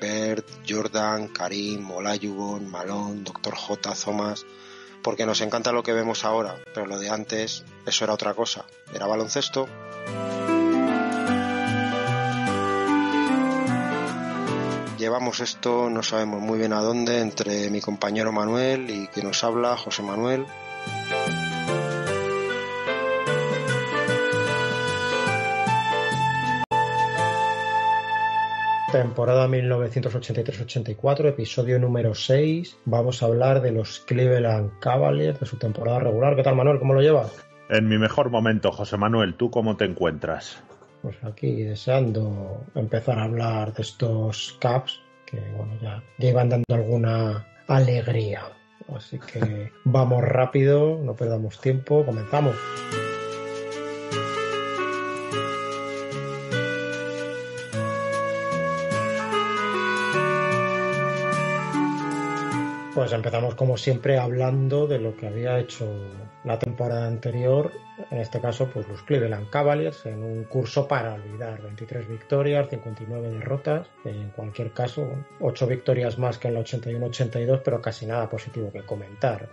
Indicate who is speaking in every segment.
Speaker 1: Bert, Jordan, Karim, Molayubon, ...Malón, Doctor J, Zomas... porque nos encanta lo que vemos ahora, pero lo de antes, eso era otra cosa, era baloncesto. Llevamos esto, no sabemos muy bien a dónde, entre mi compañero Manuel y que nos habla, José Manuel. Temporada 1983-84, episodio número 6. Vamos a hablar de los Cleveland Cavaliers, de su temporada regular. ¿Qué tal,
Speaker 2: Manuel? ¿Cómo lo llevas? En mi mejor momento, José Manuel, ¿tú cómo te encuentras?
Speaker 1: Pues aquí deseando empezar a hablar de estos Caps, que bueno, ya, llevan dando alguna alegría. Así que vamos rápido, no perdamos tiempo, comenzamos. Pues empezamos como siempre hablando de lo que había hecho la temporada anterior, en este caso pues los Cleveland Cavaliers, en un curso para olvidar, 23 victorias, 59 derrotas, en cualquier caso 8 victorias más que en la 81-82, pero casi nada positivo que comentar.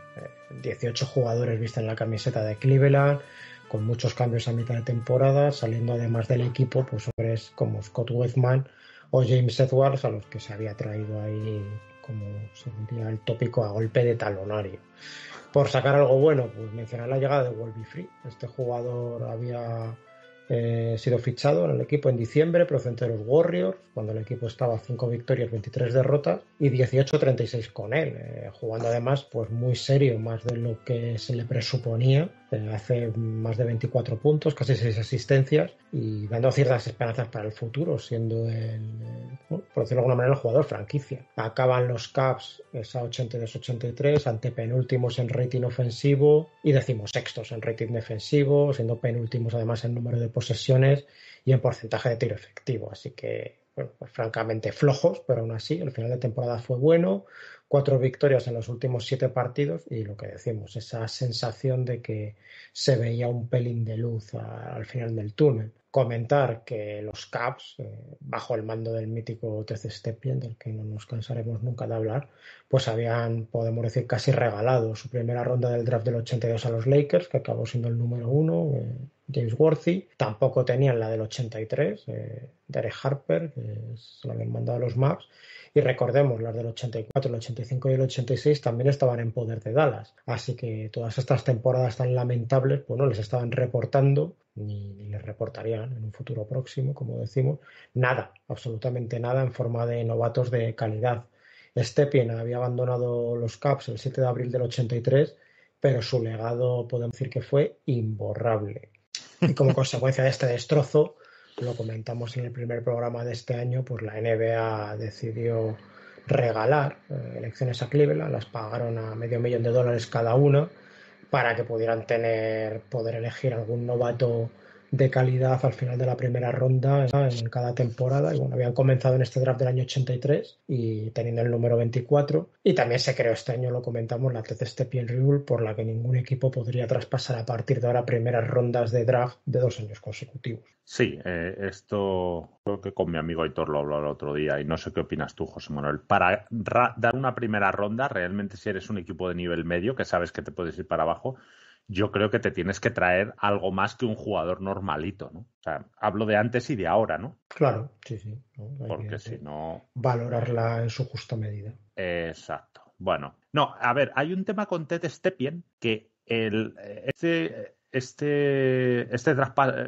Speaker 1: 18 eh, jugadores en la camiseta de Cleveland, con muchos cambios a mitad de temporada, saliendo además del equipo pues hombres como Scott Westman o James Edwards, a los que se había traído ahí como se el tópico, a golpe de talonario. Por sacar algo bueno, pues mencionar la llegada de Wolby Free. Este jugador había eh, sido fichado en el equipo en diciembre, procedente de los Warriors, cuando el equipo estaba 5 victorias, 23 derrotas y 18-36 con él, eh, jugando además pues muy serio, más de lo que se le presuponía eh, hace más de 24 puntos, casi 6 asistencias y dando ciertas esperanzas para el futuro, siendo el, por decirlo de alguna manera, el jugador franquicia. Acaban los Caps esa 82-83, ...ante penúltimos en rating ofensivo y decimos sextos en rating defensivo, siendo penúltimos además en número de posesiones y en porcentaje de tiro efectivo. Así que pues francamente flojos, pero aún así el final de temporada fue bueno, cuatro victorias en los últimos siete partidos y lo que decimos, esa sensación de que se veía un pelín de luz al final del túnel. Comentar que los Caps, eh, bajo el mando del mítico TC Stepien, del que no nos cansaremos nunca de hablar, pues habían, podemos decir, casi regalado su primera ronda del draft del 82 a los Lakers, que acabó siendo el número uno. Eh, James Worthy, tampoco tenían la del 83, eh, Derek Harper, que se la habían mandado a los Maps, y recordemos, las del 84, el 85 y el 86 también estaban en poder de Dallas, así que todas estas temporadas tan lamentables, pues no les estaban reportando, ni, les reportarían en un futuro próximo, como decimos, nada, absolutamente nada en forma de novatos de calidad. Stepien había abandonado los Caps el 7 de abril del 83, pero su legado podemos decir que fue imborrable. Y como consecuencia de este destrozo, lo comentamos en el primer programa de este año, pues la NBA decidió regalar eh, elecciones a Cleveland, las pagaron a medio millón de dólares cada una para que pudieran tener, poder elegir algún novato de calidad al final de la primera ronda en cada temporada. Y bueno, habían comenzado en este draft del año 83 y teniendo el número 24. Y también se creó este año, lo comentamos, la Stepien Rule, por la que ningún equipo podría traspasar a partir de ahora primeras rondas de draft de dos años consecutivos.
Speaker 2: Sí, eh, esto creo que con mi amigo Aitor lo habló el otro día y no sé qué opinas tú, José Manuel. Para dar una primera ronda, realmente si eres un equipo de nivel medio, que sabes que te puedes ir para abajo, yo creo que te tienes que traer algo más que un jugador normalito, ¿no? O sea, hablo de antes y de ahora, ¿no? Claro, sí, sí. Porque si no... Valorarla
Speaker 1: en su justa medida.
Speaker 2: Exacto. Bueno, no, a ver, hay un tema con Ted Stepien que el, eh, este, este, este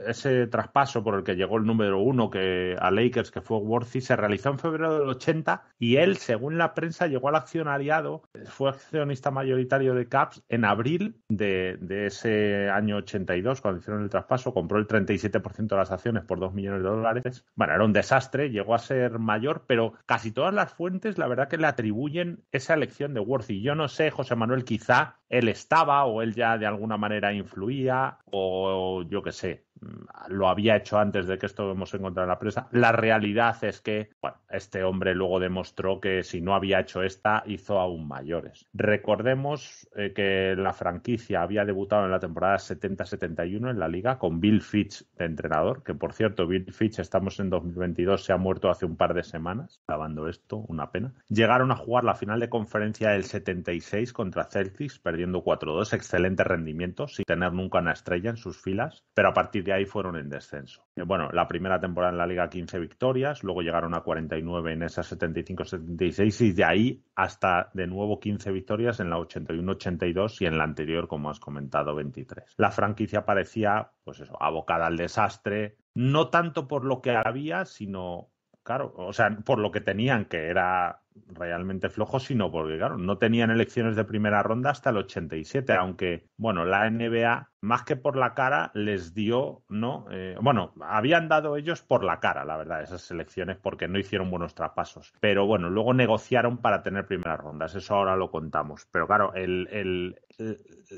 Speaker 2: ese traspaso por el que llegó el número uno que, a Lakers, que fue Worthy, se realizó en febrero del 80 y él, según la prensa, llegó al accionariado, fue accionista mayoritario de Caps en abril de, de ese año 82, cuando hicieron el traspaso, compró el 37% de las acciones por 2 millones de dólares. Bueno, era un desastre, llegó a ser mayor, pero casi todas las fuentes, la verdad que le atribuyen esa elección de Worthy. Yo no sé, José Manuel, quizá él estaba o él ya de alguna manera influía o yo qué sé. Mm, lo había hecho antes de que esto hemos encontrado la presa, La realidad es que, bueno, este hombre luego demostró que si no había hecho esta, hizo aún mayores. Recordemos eh, que la franquicia había debutado en la temporada 70-71 en la liga con Bill Fitch de entrenador, que por cierto, Bill Fitch, estamos en 2022, se ha muerto hace un par de semanas, grabando esto, una pena. Llegaron a jugar la final de conferencia del 76 contra Celtics, perdiendo 4-2, excelente rendimiento, sin tener nunca una estrella en sus filas, pero a partir de de ahí fueron en descenso. Eh, bueno, la primera temporada en la liga 15 victorias, luego llegaron a 49 en esa 75-76 y de ahí hasta de nuevo 15 victorias en la 81-82 y en la anterior, como has comentado, 23. La franquicia parecía, pues eso, abocada al desastre, no tanto por lo que había, sino, claro, o sea, por lo que tenían, que era realmente flojo, sino porque, claro, no tenían elecciones de primera ronda hasta el 87, aunque, bueno, la NBA, más que por la cara, les dio, ¿no? Eh, bueno, habían dado ellos por la cara, la verdad, esas elecciones, porque no hicieron buenos traspasos. Pero bueno, luego negociaron para tener primeras rondas, eso ahora lo contamos. Pero claro, el, el,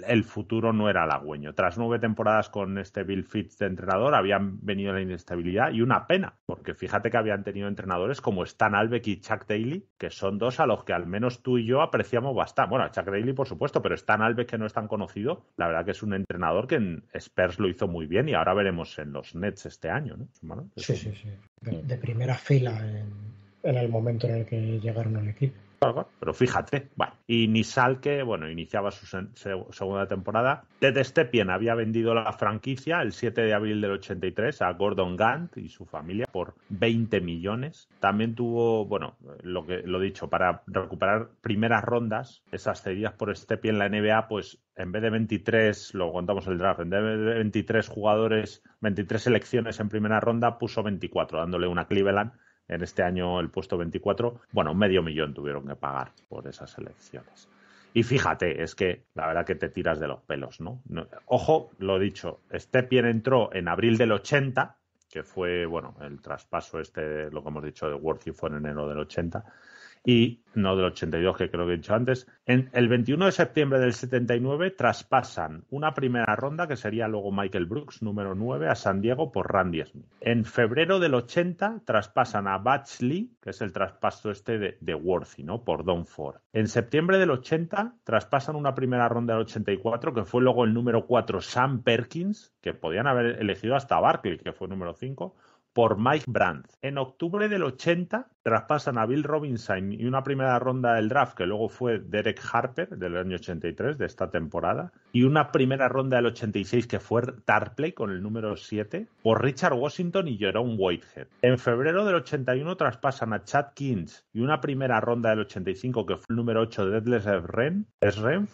Speaker 2: el futuro no era halagüeño. Tras nueve temporadas con este Bill Fitz de entrenador, habían venido la inestabilidad y una pena, porque fíjate que habían tenido entrenadores como Stan Albeck y Chuck Daly, que son dos a los que al menos tú y yo apreciamos bastante. Bueno, a Chuck por supuesto, pero tan Alves, que no es tan conocido, la verdad que es un entrenador que en Spurs lo hizo muy bien y ahora veremos en los Nets este año, sí, sí, sí.
Speaker 1: De, primera fila en, el momento en el que llegaron al equipo
Speaker 2: pero fíjate, bueno. Y Nisal, que bueno, iniciaba su segunda temporada. Ted Stepien había vendido la franquicia el 7 de abril del 83 a Gordon Gant y su familia por 20 millones. También tuvo, bueno, lo que lo dicho, para recuperar primeras rondas, esas cedidas por Stepien en la NBA, pues en vez de 23, lo contamos el draft, en vez de 23 jugadores, 23 selecciones en primera ronda, puso 24, dándole una Cleveland en este año el puesto 24, bueno, medio millón tuvieron que pagar por esas elecciones. Y fíjate, es que la verdad que te tiras de los pelos, ¿no? ojo, lo dicho, Stepien entró en abril del 80, que fue, bueno, el traspaso este, lo que hemos dicho de Worthy fue en enero del 80, y no del 82 que creo que he dicho antes. En el 21 de septiembre del 79 traspasan una primera ronda que sería luego Michael Brooks número 9 a San Diego por Randy Smith. En febrero del 80 traspasan a Batchley que es el traspaso este de, Worthy, ¿no? Por Don Ford. En septiembre del 80 traspasan una primera ronda del 84 que fue luego el número 4 Sam Perkins, que podían haber elegido hasta Barkley, que fue número 5 por Mike Brandt. En octubre del 80 traspasan a Bill Robinson y una primera ronda del draft, que luego fue Derek Harper del año 83, de esta temporada, y una primera ronda del 86 que fue Tarpley con el número 7, por Richard Washington y Jerome Whitehead. En febrero del 81 traspasan a Chad Kings y una primera ronda del 85 que fue el número 8 de Deadless Renf,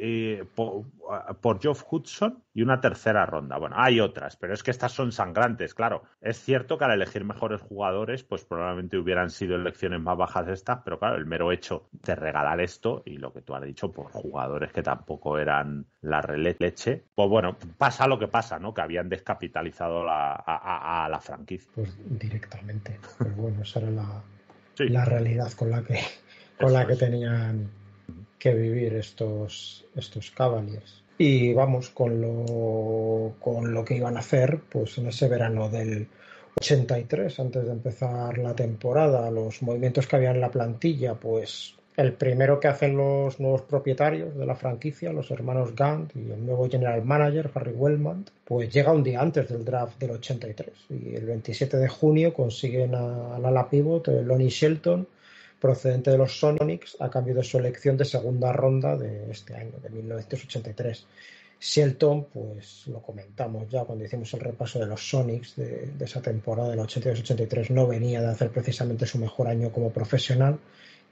Speaker 2: eh, por, por, por Hudson y una tercera ronda. Bueno, hay otras, pero es que estas son sangrantes, claro. Es cierto que al elegir mejores jugadores, pues por probablemente hubieran sido elecciones más bajas estas, pero claro, el mero hecho de regalar esto y lo que tú has dicho por pues, jugadores que tampoco eran la leche, pues bueno, pasa lo que pasa, ¿no? Que habían descapitalizado a, la franquicia. Pues
Speaker 1: directamente. Pero bueno, esa era la, realidad con la que, con la que tenían que vivir estos, estos Cavaliers. Y vamos, con lo, con lo que iban a hacer, pues en ese verano del 83, antes de empezar la temporada, los movimientos que había en la plantilla, pues el primero que hacen los nuevos propietarios de la franquicia, los hermanos Gant y el nuevo general manager, Harry Wellman, pues llega un día antes del draft del 83. Y el 27 de junio consiguen al ala pivot eh, Lonnie Shelton, procedente de los Sonics, a cambio de su elección de segunda ronda de este año, de 1983. Shelton, pues lo comentamos ya cuando hicimos el repaso de los Sonics de, esa temporada del 82-83, no venía de hacer precisamente su mejor año como profesional.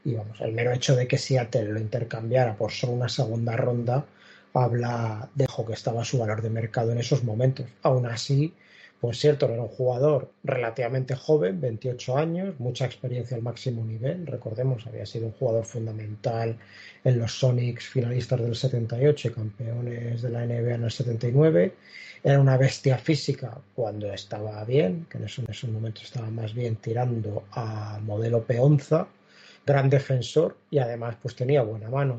Speaker 1: Y vamos, el mero hecho de que Seattle lo intercambiara por solo una segunda ronda habla de que estaba su valor de mercado en esos momentos. Aún así, pues cierto, era un jugador relativamente joven, 28 años, mucha experiencia al máximo nivel. Recordemos, había sido un jugador fundamental en los Sonics finalistas del 78 campeones de la NBA en el 79. Era una bestia física cuando estaba bien, que en en esos momentos estaba más bien tirando a modelo peonza gran defensor y además pues tenía buena mano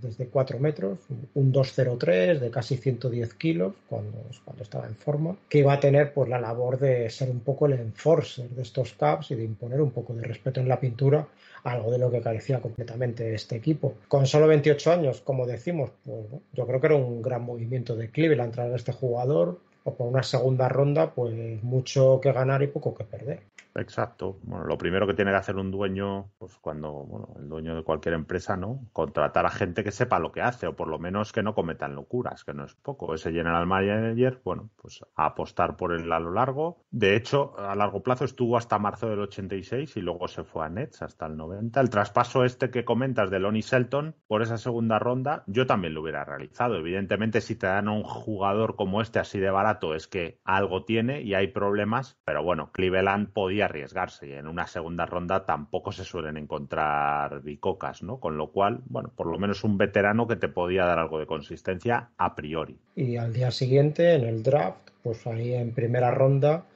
Speaker 1: desde 4 metros, un 2.03 de casi 110 kilos cuando, cuando estaba en forma, que iba a tener pues la labor de ser un poco el enforcer de estos caps y de imponer un poco de respeto en la pintura, algo de lo que carecía completamente este equipo. Con solo 28 años, como decimos, pues yo creo que era un gran movimiento de Cleveland traer a este jugador, o por una segunda ronda, pues mucho que ganar y poco que perder.
Speaker 2: Exacto. Bueno, lo primero que tiene que hacer un dueño, pues cuando, bueno, el dueño de cualquier empresa, ¿no? Contratar a gente que sepa lo que hace, o por lo menos que no cometan locuras, que no es poco. Ese general manager, bueno, pues apostar por él a lo largo. De hecho, a largo plazo estuvo hasta marzo del 86 y luego se fue a Nets hasta el 90. El traspaso este que comentas de Lonnie Shelton por esa segunda ronda, yo también lo hubiera realizado. Evidentemente, si te dan a un jugador como este así de barato, es que algo tiene y hay problemas, pero bueno, Cleveland podía arriesgarse. Y en una segunda ronda tampoco se suelen encontrar bicocas, Con lo cual, bueno, por lo menos un veterano que te podía dar algo de consistencia a priori.
Speaker 1: Y al día siguiente, en el draft, pues ahí en primera ronda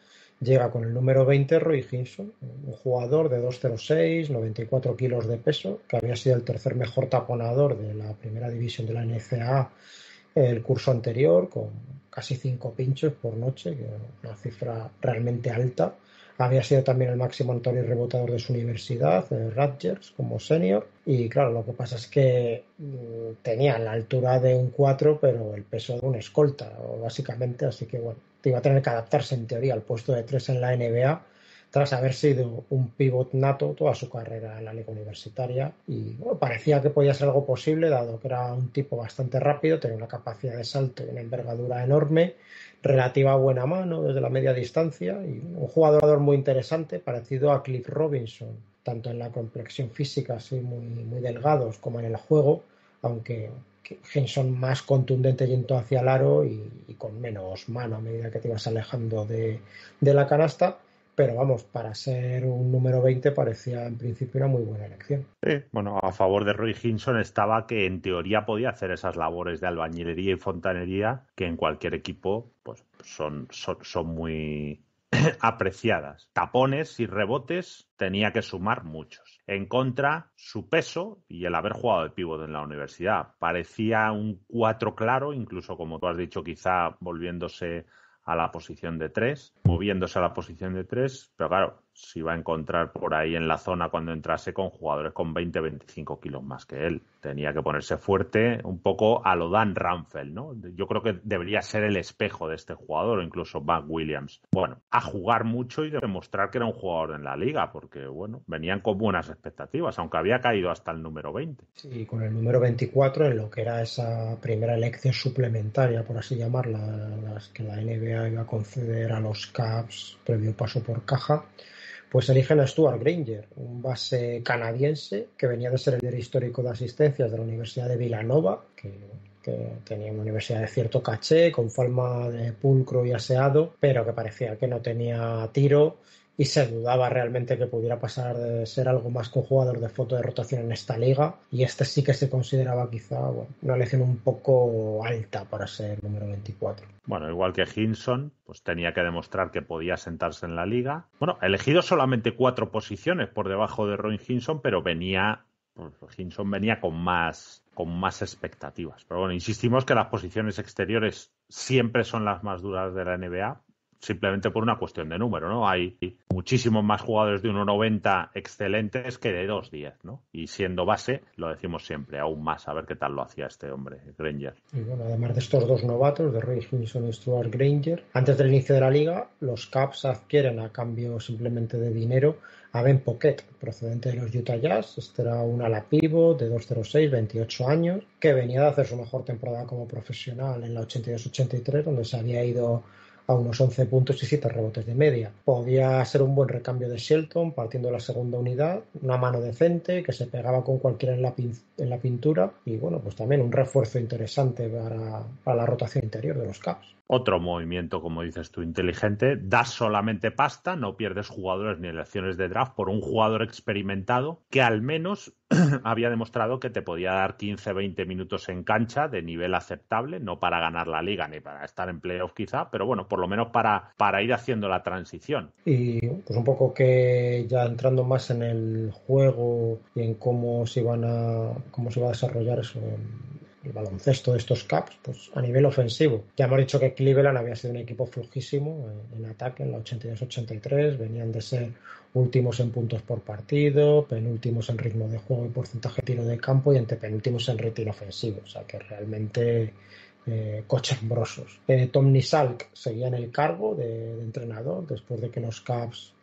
Speaker 1: llega con el número 20 Roy Hinson, un jugador de 206, 94 kilos de peso, que había sido el tercer mejor taponador de la primera división de la NCAA eh, el curso anterior, con casi cinco pinchos por noche, que una cifra realmente alta. Había sido también el máximo anotador y rebotador de su universidad, en eh, Rutgers, como senior. Y claro, lo que pasa es que mm, tenía la altura de un 4, pero el peso de un escolta, básicamente. Así que bueno, iba a tener que adaptarse en teoría al puesto de 3 en la NBA tras haber sido un pivot nato toda su carrera en la liga universitaria y parecía que podía ser algo posible dado que era un tipo bastante rápido, tenía una capacidad de salto y una envergadura enorme relativa buena mano desde la media distancia y un jugador muy interesante parecido a Cliff Robinson, tanto en la complexión física, así muy, muy delgados, como en el juego, aunque Henson más contundente yendo hacia el aro y, con menos mano a medida que te ibas alejando de, de la canasta pero vamos, para ser un número 20 parecía en principio una muy buena elección.
Speaker 2: Sí, bueno, a favor de Roy Hinson estaba que en teoría podía hacer esas labores de albañilería y fontanería que en cualquier equipo pues son, son, muy apreciadas. Tapones y rebotes tenía que sumar muchos. En contra, su peso y el haber jugado de pívot en la universidad. Parecía un 4 claro, incluso como tú has dicho, quizá volviéndose a la posición de 3, moviéndose a la posición de 3, pero claro, se iba a encontrar por ahí en la zona cuando entrase con jugadores con 20-25 kilos más que él. Tenía que ponerse fuerte un poco a lo Dan Ramfel, ¿no? Yo creo que debería ser el espejo de este jugador, o incluso Mark Williams. Bueno, a jugar mucho y demostrar que era un jugador en la liga, porque, bueno, venían con buenas expectativas, aunque había caído hasta el número 20.
Speaker 1: Sí, con el número 24 en lo que era esa primera elección suplementaria, por así llamarla, las que la NBA iba a conceder a los Caps previo paso por caja pues eligen a Stuart Granger, un base canadiense que venía de ser el líder histórico de asistencias de la Universidad de Villanova, que, que, tenía una universidad de cierto caché, con forma de pulcro y aseado, pero que parecía que no tenía tiro y se dudaba realmente que pudiera pasar de ser algo más que un jugador de foto de rotación en esta liga y este sí que se consideraba quizá una elección un poco alta para ser
Speaker 2: número 24. Bueno, igual que Hinson, pues tenía que demostrar que podía sentarse en la liga. Bueno, elegido solamente cuatro posiciones por debajo de Roy Hinson, pero venía pues, Hinson venía con más con más expectativas. Pero bueno, insistimos que las posiciones exteriores siempre son las más duras de la NBA simplemente por una cuestión de número, ¿no? Hay muchísimos más jugadores de 1.90 excelentes que de 2.10, ¿no? Y siendo base, lo decimos siempre, aún más, a ver qué tal lo hacía este hombre, Granger.
Speaker 1: Y bueno, además de estos dos novatos, de Roy Hinson y Stuart Granger, antes del inicio de la liga, los Caps adquieren a cambio simplemente de dinero a Ben Pocket, procedente de los Utah Jazz. Este era un ala pivo de 2.06, 28 años, que venía de hacer su mejor temporada como profesional en la 82-83, donde se había ido a unos 11 puntos y 7 rebotes de media. Podía ser un buen recambio de Shelton partiendo de la segunda unidad, una mano decente que se pegaba con cualquiera en la, en la pintura y bueno, pues también un refuerzo interesante para, para la rotación
Speaker 2: interior de los Caps. Otro movimiento, como dices tú, inteligente. Das solamente pasta, no pierdes jugadores ni elecciones de draft por un jugador experimentado que al menos había demostrado que te podía dar 15, 20 minutos en cancha de nivel aceptable, no para ganar la liga ni para estar en playoff quizá, pero bueno, por lo menos para, para ir haciendo la transición.
Speaker 1: Y pues un poco que ya entrando más en el juego y en cómo se, van a, cómo se va a desarrollar eso el baloncesto de estos Caps pues, a nivel ofensivo. Ya hemos dicho que Cleveland había sido un equipo flojísimo eh, en, ataque en la 82-83, venían de ser últimos en puntos por partido, penúltimos en ritmo de juego y porcentaje de tiro de campo y antepenúltimos en retiro ofensivo. O sea que realmente eh, eh Tom Nisalk seguía en el cargo de, entrenador después de que los Caps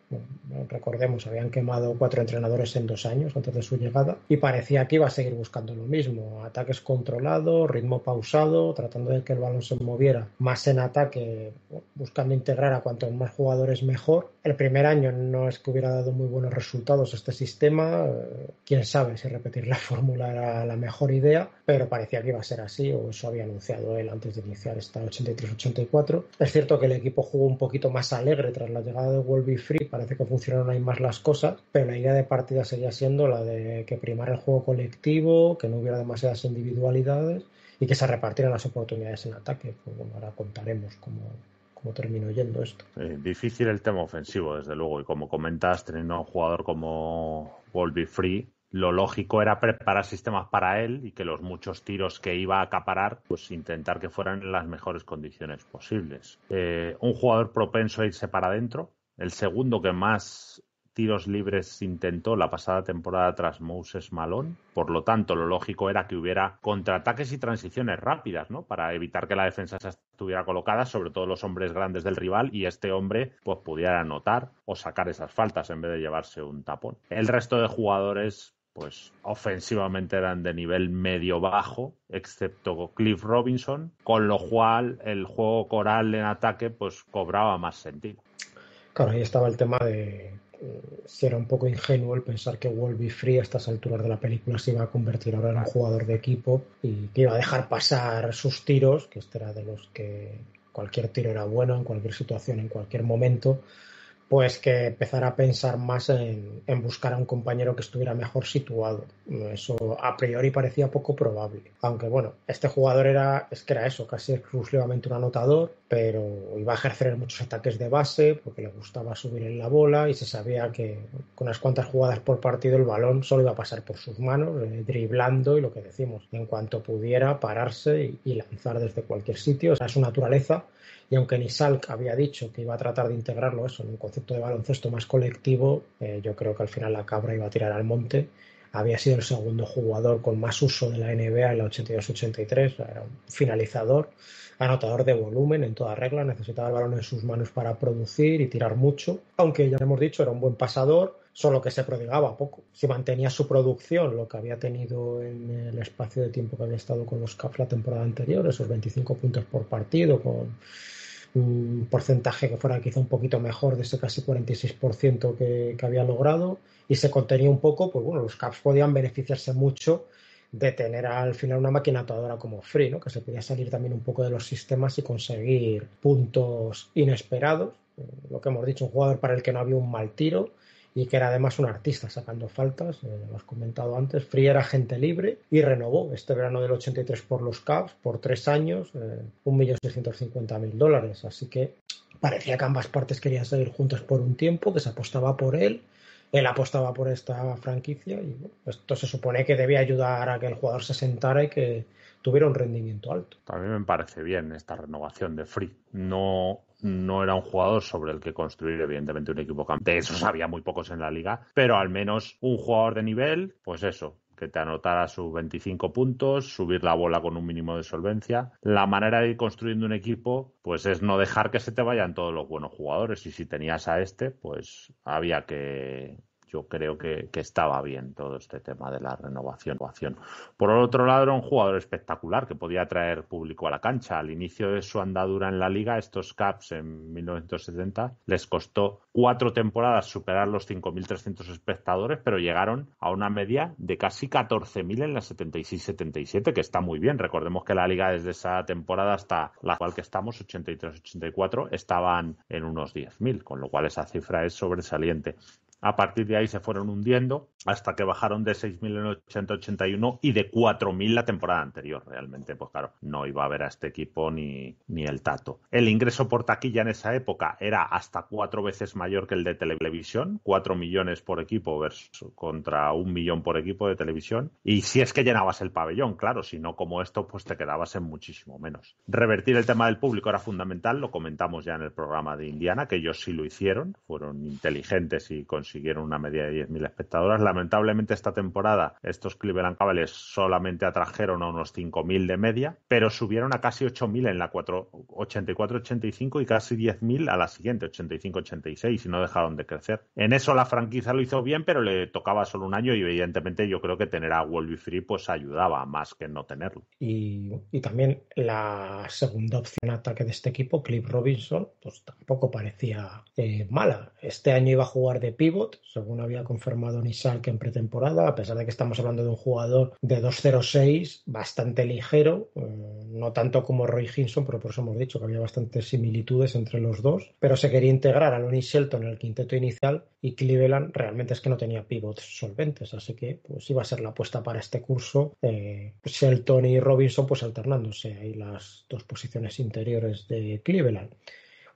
Speaker 1: recordemos, habían quemado cuatro entrenadores en dos años antes de su llegada y parecía que iba a seguir buscando lo mismo, ataques controlados, ritmo pausado, tratando de que el balón se moviera más en ataque, buscando integrar a cuantos más jugadores mejor. El primer año no es que hubiera dado muy buenos resultados este sistema, eh, quién sabe si repetir la fórmula era la mejor idea, pero parecía que iba a ser así o eso había anunciado él antes de iniciar esta 83-84. Es cierto que el equipo jugó un poquito más alegre tras la llegada de Wolby Free parece que funcionan ahí más las cosas, pero la idea de partida seguía siendo la de que primara el juego colectivo, que no hubiera demasiadas individualidades y que se repartieran las oportunidades en ataque. Pues ahora contaremos cómo, cómo terminó yendo esto.
Speaker 2: Eh, difícil el tema ofensivo, desde luego, y como comentas, teniendo a un jugador como Wolby Free, lo lógico era preparar sistemas para él y que los muchos tiros que iba a acaparar, pues intentar que fueran en las mejores condiciones posibles. Eh, un jugador propenso a irse para adentro, el segundo que más tiros libres intentó la pasada temporada tras Moses Malone. Por lo tanto, lo lógico era que hubiera contraataques y transiciones rápidas, ¿no? Para evitar que la defensa estuviera colocada, sobre todo los hombres grandes del rival, y este hombre, pues, pudiera anotar o sacar esas faltas en vez de llevarse un tapón. El resto de jugadores, pues, ofensivamente eran de nivel medio-bajo, excepto Cliff Robinson, con lo cual el juego coral en ataque, pues, cobraba más sentido.
Speaker 1: Claro, ahí estaba el tema de eh, si era un poco ingenuo el pensar que Wolby Free a estas alturas de la película se iba a convertir ahora en un jugador de equipo y que iba a dejar pasar sus tiros, que este era de los que cualquier tiro era bueno en cualquier situación, en cualquier momento, pues que empezara a pensar más en, buscar a un compañero que estuviera mejor situado. Eso a priori parecía poco probable. Aunque bueno, este jugador era, es que era eso, casi exclusivamente un anotador, pero iba a ejercer muchos ataques de base porque le gustaba subir en la bola y se sabía que con unas cuantas jugadas por partido el balón solo iba a pasar por sus manos, eh, driblando y lo que decimos, en cuanto pudiera pararse y, lanzar desde cualquier sitio. O sea, su naturaleza y aunque Nisalk había dicho que iba a tratar de integrarlo eso en un concepto de baloncesto más colectivo, eh, yo creo que al final la cabra iba a tirar al monte. Había sido el segundo jugador con más uso de la NBA en la 82-83, era un finalizador, anotador de volumen en toda regla, necesitaba el balón en sus manos para producir y tirar mucho, aunque ya hemos dicho era un buen pasador, solo que se prodigaba poco. Si mantenía su producción, lo que había tenido en el espacio de tiempo que había estado con los Caps la temporada anterior, esos 25 puntos por partido, con un porcentaje que fuera quizá un poquito mejor de ese casi 46% que, que había logrado y se contenía un poco, pues bueno, los Caps podían beneficiarse mucho de tener al final una máquina atadora como Free, que se podía salir también un poco de los sistemas y conseguir puntos inesperados. Eh, lo que hemos dicho, un jugador para el que no había un mal tiro, y que era además un artista sacando faltas, eh, lo has comentado antes. Free era gente libre y renovó este verano del 83 por los Cavs por tres años, eh, cincuenta 1.650.000 dólares. Así que parecía que ambas partes querían salir juntas por un tiempo, que se apostaba por él, él apostaba por esta franquicia y esto se supone que debía ayudar a que el jugador se sentara y que tuviera un rendimiento alto.
Speaker 2: También me parece bien esta renovación de Free. No, no era un jugador sobre el que construir, evidentemente, un equipo campeón. De esos había muy pocos en la liga, pero al menos un jugador de nivel, pues eso, que te anotara sus 25 puntos, subir la bola con un mínimo de solvencia. La manera de ir construyendo un equipo, pues es no dejar que se te vayan todos los buenos jugadores. Y si tenías a este, pues había que yo creo que, estaba bien todo este tema de la renovación. Por otro lado, era un jugador espectacular que podía traer público a la cancha. Al inicio de su andadura en la liga, estos Caps en 1970 les costó cuatro temporadas superar los 5.300 espectadores, pero llegaron a una media de casi 14.000 en la 76-77, que está muy bien. Recordemos que la liga desde esa temporada hasta la cual que estamos, 83-84, estaban en unos 10.000, con lo cual esa cifra es sobresaliente. A partir de ahí se fueron hundiendo hasta que bajaron de 6.881 y de 4.000 la temporada anterior. Realmente, pues claro, no iba a haber a este equipo ni, ni el tato. El ingreso por taquilla en esa época era hasta cuatro veces mayor que el de televisión, cuatro millones por equipo versus, contra un millón por equipo de televisión. Y si es que llenabas el pabellón, claro, si no como esto, pues te quedabas en muchísimo menos. Revertir el tema del público era fundamental, lo comentamos ya en el programa de Indiana, que ellos sí lo hicieron, fueron inteligentes y consiguieron Siguieron una media de 10.000 espectadores Lamentablemente esta temporada estos Cleveland Cavaliers solamente atrajeron a unos 5.000 de media, pero subieron a casi 8.000 en la 84-85 y casi 10.000 a la siguiente, 85-86, y no dejaron de crecer. En eso la franquicia lo hizo bien, pero le tocaba solo un año y evidentemente yo creo que tener a Wolby Free pues ayudaba más que no tenerlo.
Speaker 1: Y, también la segunda opción ataque de este equipo, Clip Robinson, pues tampoco parecía eh, mala. Este año iba a jugar de PIB según había confirmado Nisark en pretemporada, a pesar de que estamos hablando de un jugador de 2.06, bastante ligero, eh, no tanto como Roy Hinson, pero por eso hemos dicho que había bastantes similitudes entre los dos, pero se quería integrar a Lonnie Shelton en el quinteto inicial y Cleveland realmente es que no tenía pivots solventes, así que pues iba a ser la apuesta para este curso, eh, Shelton y Robinson pues alternándose ahí las dos posiciones interiores de Cleveland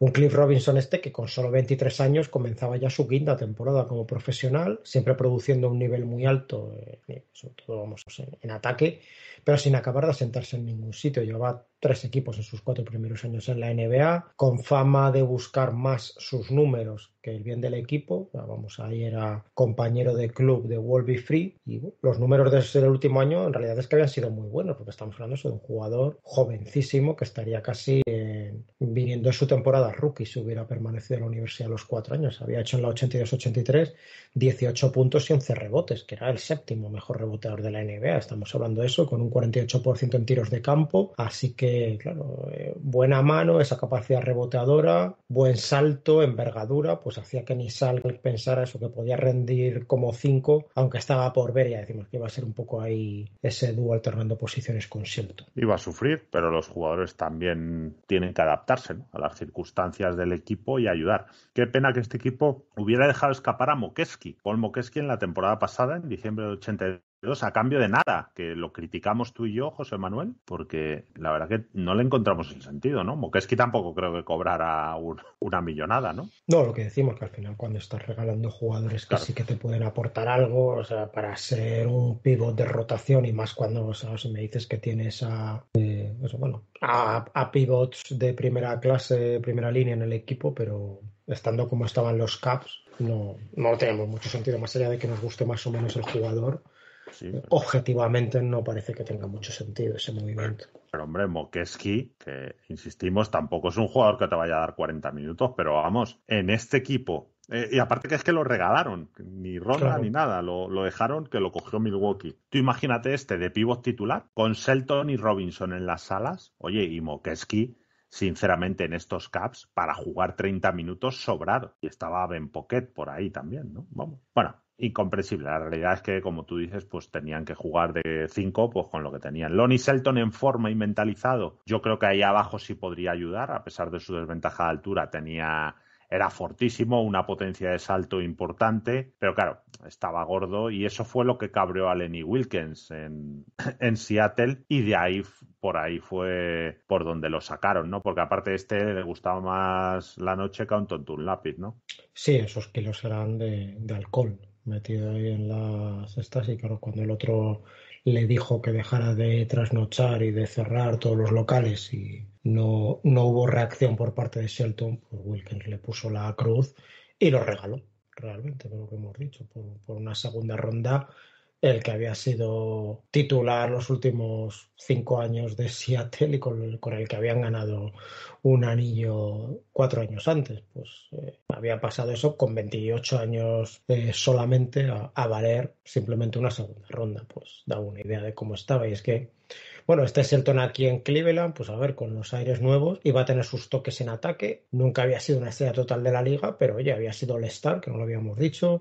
Speaker 1: un Cliff Robinson este que con solo 23 años comenzaba ya su quinta temporada como profesional, siempre produciendo un nivel muy alto, eh, sobre todo vamos, en, en, ataque, pero sin acabar de asentarse en ningún sitio. Llevaba tres equipos en sus cuatro primeros años en la NBA, con fama de buscar más sus números que el bien del equipo, vamos, ahí era compañero de club de Wolby Free y los números de el último año en realidad es que habían sido muy buenos porque estamos hablando de un jugador jovencísimo que estaría casi en, viniendo su temporada rookie si hubiera permanecido en la universidad los cuatro años. Había hecho en la 82-83 18 puntos y 11 rebotes, que era el séptimo mejor reboteador de la NBA. Estamos hablando de eso con un 48% en tiros de campo, así que, claro, eh, buena mano, esa capacidad reboteadora, buen salto, envergadura, pues hacía que ni Nisal pensara eso, que podía rendir como 5, aunque estaba por ver, ya decimos que iba a ser un poco ahí ese dúo alternando posiciones con Shelton.
Speaker 2: Iba a sufrir, pero los jugadores también tienen que adaptarse a las circunstancias del equipo y ayudar. Qué pena que este equipo hubiera dejado escapar a Mokeski. Paul Mokeski en la temporada pasada, en diciembre de 82, a cambio de nada, que lo criticamos tú y yo, José Manuel, porque la verdad que no le encontramos el sentido, ¿no? que tampoco creo que cobrara una millonada, ¿no?
Speaker 1: No, lo que decimos, que al final cuando estás regalando jugadores que sí que te pueden aportar algo, o sea, para ser un pivot de rotación y más cuando o sea, me dices que tienes a, eh, bueno, a, pivots de primera clase, primera línea en el equipo, pero estando como estaban los Caps, no, no tenemos mucho sentido, más allá de que nos guste más o menos el jugador Objetivamente no parece que tenga mucho sentido ese movimiento.
Speaker 2: Pero hombre, Mokeski, que insistimos, tampoco es un jugador que te vaya a dar 40 minutos, pero vamos, en este equipo eh, y aparte que es que lo regalaron, ni ronda ni nada, lo, dejaron que lo cogió Milwaukee. Tú imagínate este de pivot titular, con Shelton y Robinson en las salas, oye, y Mokeski, sinceramente, en estos caps, para jugar 30 minutos sobrado. Y estaba Ben Pocket por ahí también, ¿no? Vamos. Bueno, incomprensible. La realidad es que, como tú dices, pues tenían que jugar de cinco, pues con lo que tenían. Lonnie Shelton en forma y mentalizado, yo creo que ahí abajo sí podría ayudar, a pesar de su desventaja de altura, tenía era fortísimo, una potencia de salto importante, pero claro, estaba gordo y eso fue lo que cabreó a Lenny Wilkins en, en, Seattle y de ahí por ahí fue por donde lo sacaron, ¿no? Porque aparte este le gustaba más la noche que a un tonto un lápiz, ¿no?
Speaker 1: Sí, esos kilos eran de alcohol metido ahí en las estas y claro, cuando el otro le dijo que dejara de trasnochar y de cerrar todos los locales y no, no hubo reacción por parte de Shelton, pues Wilkins le puso la cruz y lo regaló, realmente, por lo que hemos dicho, por, por una segunda ronda el que había sido titular los últimos cinco años de Seattle y con el, que habían ganado un anillo cuatro años antes. Pues eh, había pasado eso con 28 años eh, solamente a, valer simplemente una segunda ronda. Pues da una idea de cómo estaba. Y es que, bueno, este Shelton aquí en Cleveland, pues a ver, con los aires nuevos, iba a tener sus toques en ataque. Nunca había sido una estrella total de la liga, pero ya había sido el star que no lo habíamos dicho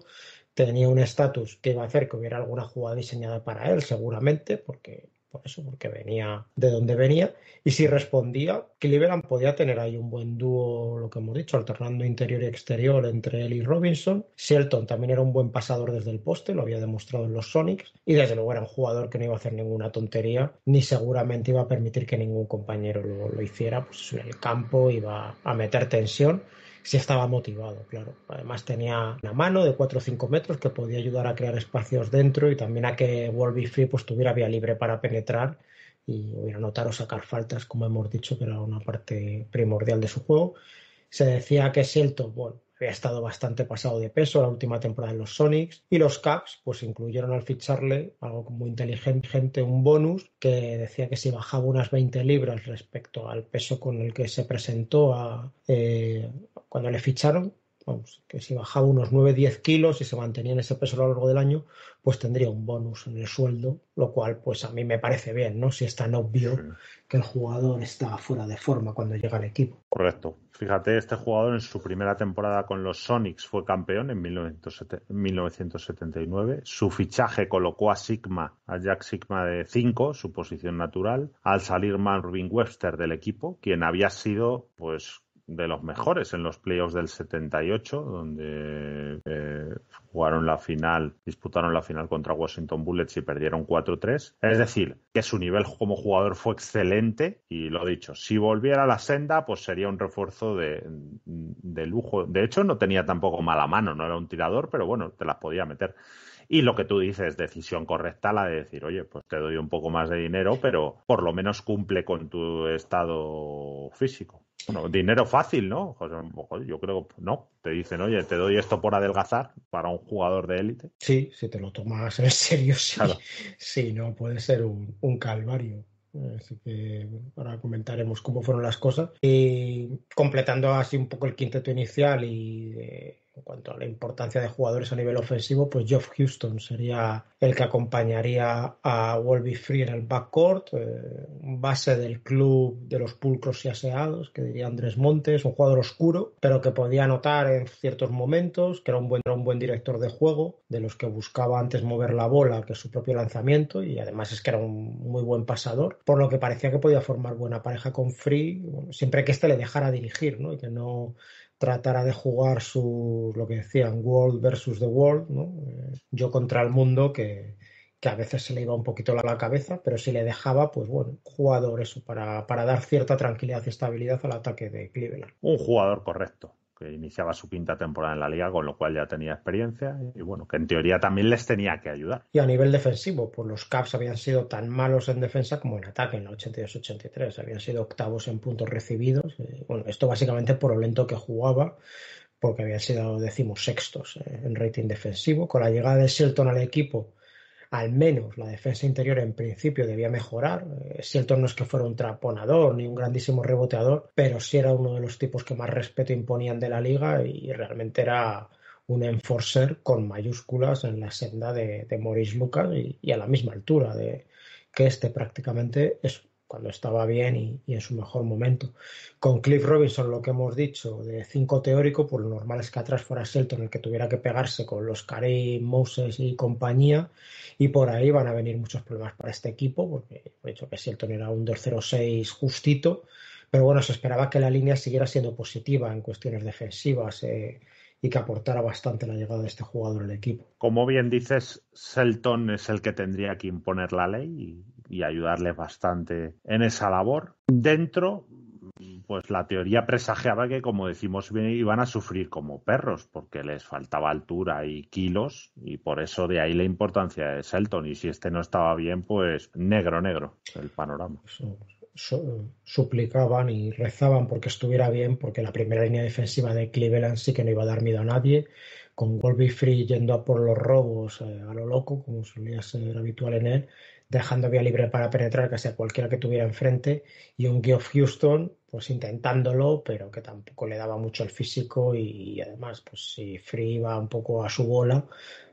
Speaker 1: tenía un estatus que iba a hacer que hubiera alguna jugada diseñada para él, seguramente, porque por eso, porque venía de donde venía. Y si respondía, Cleveland podía tener ahí un buen dúo, lo que hemos dicho, alternando interior y exterior entre él y Robinson. Shelton también era un buen pasador desde el poste, lo había demostrado en los Sonics. Y desde luego era un jugador que no iba a hacer ninguna tontería, ni seguramente iba a permitir que ningún compañero lo, lo hiciera. Pues en el campo iba a meter tensión si estaba motivado, claro. Además tenía una mano de 4 o 5 metros que podía ayudar a crear espacios dentro y también a que Be Free pues, tuviera vía libre para penetrar y hubiera notar o sacar faltas, como hemos dicho, que era una parte primordial de su juego. Se decía que Shelton, bueno, había estado bastante pasado de peso la última temporada de los Sonics y los Caps pues incluyeron al ficharle algo muy inteligente, un bonus que decía que si bajaba unas 20 libras respecto al peso con el que se presentó a, eh, cuando le ficharon, vamos, pues, que si bajaba unos 9-10 kilos y se mantenía en ese peso a lo largo del año, pues tendría un bonus en el sueldo, lo cual pues a mí me parece bien, ¿no? Si es tan obvio que el jugador está fuera de forma cuando llega al equipo.
Speaker 2: Correcto. Fíjate, este jugador en su primera temporada con los Sonics fue campeón en 1979. Su fichaje colocó a Sigma, a Jack Sigma de 5, su posición natural, al salir Marvin Webster del equipo, quien había sido pues de los mejores en los playoffs del 78, donde eh, jugaron la final, disputaron la final contra Washington Bullets y perdieron 4-3. Es decir, que su nivel como jugador fue excelente y lo dicho, si volviera a la senda, pues sería un refuerzo de, de lujo. De hecho, no tenía tampoco mala mano, no era un tirador, pero bueno, te las podía meter. Y lo que tú dices, decisión correcta, la de decir, oye, pues te doy un poco más de dinero, pero por lo menos cumple con tu estado físico. Bueno, dinero fácil, ¿no? Pues, yo creo, que no. Te dicen, oye, te doy esto por adelgazar para un jugador de élite.
Speaker 1: Sí, si te lo tomas en serio, sí. Sí, no, puede ser un, calvario. Así que ahora comentaremos cómo fueron las cosas. Y completando así un poco el quinteto inicial y en cuanto a la importancia de jugadores a nivel ofensivo, pues Jeff Houston sería el que acompañaría a Wolby Free en el backcourt, eh, base del club de los pulcros y aseados, que diría Andrés Montes, un jugador oscuro, pero que podía anotar en ciertos momentos, que era un buen, director de juego, de los que buscaba antes mover la bola que su propio lanzamiento, y además es que era un muy buen pasador, por lo que parecía que podía formar buena pareja con Free, siempre que éste le dejara dirigir, ¿no? Y que no tratará de jugar su, lo que decían, World versus the World, ¿no? Eh, yo contra el mundo, que, que, a veces se le iba un poquito la cabeza, pero si le dejaba, pues bueno, jugador eso, para, para dar cierta tranquilidad y estabilidad al ataque de Cleveland.
Speaker 2: Un jugador correcto que iniciaba su quinta temporada en la liga, con lo cual ya tenía experiencia y bueno, que en teoría también les tenía que ayudar.
Speaker 1: Y a nivel defensivo, pues los Caps habían sido tan malos en defensa como en ataque en el 82-83, habían sido octavos en puntos recibidos. Eh, bueno, esto básicamente por lo lento que jugaba, porque habían sido decimos, sextos eh, en rating defensivo. Con la llegada de Shelton al equipo, al menos la defensa interior en principio debía mejorar. el eh, no es que fuera un traponador ni un grandísimo reboteador, pero sí era uno de los tipos que más respeto imponían de la liga y realmente era un enforcer con mayúsculas en la senda de, Maurice Lucas y, a la misma altura de que este prácticamente es cuando estaba bien y, en su mejor momento. Con Cliff Robinson, lo que hemos dicho, de 5 teórico, pues lo normal es que atrás fuera Shelton el que tuviera que pegarse con los Carey, Moses y compañía, y por ahí van a venir muchos problemas para este equipo, porque he dicho que Shelton era un 2-0-6 justito, pero bueno, se esperaba que la línea siguiera siendo positiva en cuestiones defensivas. Eh, y que aportara bastante la llegada de este jugador al equipo.
Speaker 2: Como bien dices, Shelton es el que tendría que imponer la ley y y ayudarles bastante en esa labor. Dentro, pues la teoría presagiaba que, como decimos bien, iban a sufrir como perros, porque les faltaba altura y kilos, y por eso de ahí la importancia de Selton. Y si este no estaba bien, pues negro, negro, el panorama.
Speaker 1: suplicaban y rezaban porque estuviera bien, porque la primera línea defensiva de Cleveland sí que no iba a dar miedo a nadie, con Golby Free yendo a por los robos eh, a lo loco, como solía ser habitual en él, dejando vía libre para penetrar casi a cualquiera que tuviera enfrente, y un Geoff Houston, pues intentándolo, pero que tampoco le daba mucho el físico, y, además, pues si Free iba un poco a su bola,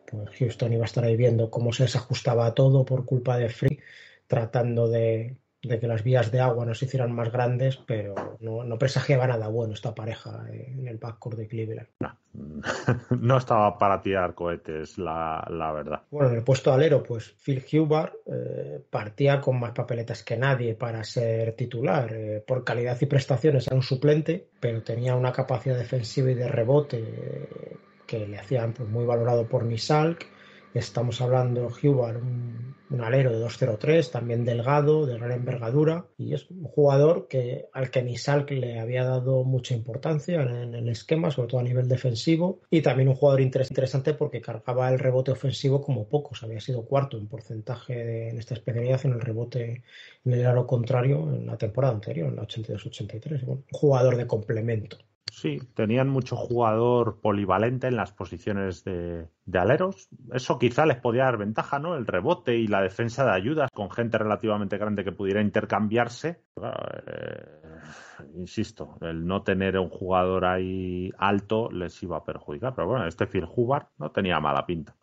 Speaker 1: pues Houston iba a estar ahí viendo cómo se desajustaba ajustaba todo por culpa de Free, tratando de, de que las vías de agua no se hicieran más grandes, pero no, presagiaba nada bueno esta pareja en el backcourt de Cleveland. No,
Speaker 2: no estaba para tirar cohetes, la, verdad.
Speaker 1: Bueno, en el puesto alero, pues Phil Hubar eh, partía con más papeletas que nadie para ser titular, eh, por calidad y prestaciones era un suplente, pero tenía una capacidad defensiva y de rebote. Eh, que le hacían pues, muy valorado por Misalk Estamos hablando de un, un, alero de 2-0-3, también delgado, de gran envergadura, y es un jugador que, al que Nisalk le había dado mucha importancia en, el esquema, sobre todo a nivel defensivo, y también un jugador interesante porque cargaba el rebote ofensivo como pocos, había sido cuarto en porcentaje en esta especialidad en el rebote en el aro contrario en la temporada anterior, en la 82-83, un jugador de complemento
Speaker 2: sí, tenían mucho jugador polivalente en las posiciones de, aleros. Eso quizá les podía dar ventaja, ¿no? El rebote y la defensa de ayudas con gente relativamente grande que pudiera intercambiarse. Eh, insisto, el no tener un jugador ahí alto les iba a perjudicar. Pero bueno, este Phil Hubbard no tenía mala pinta.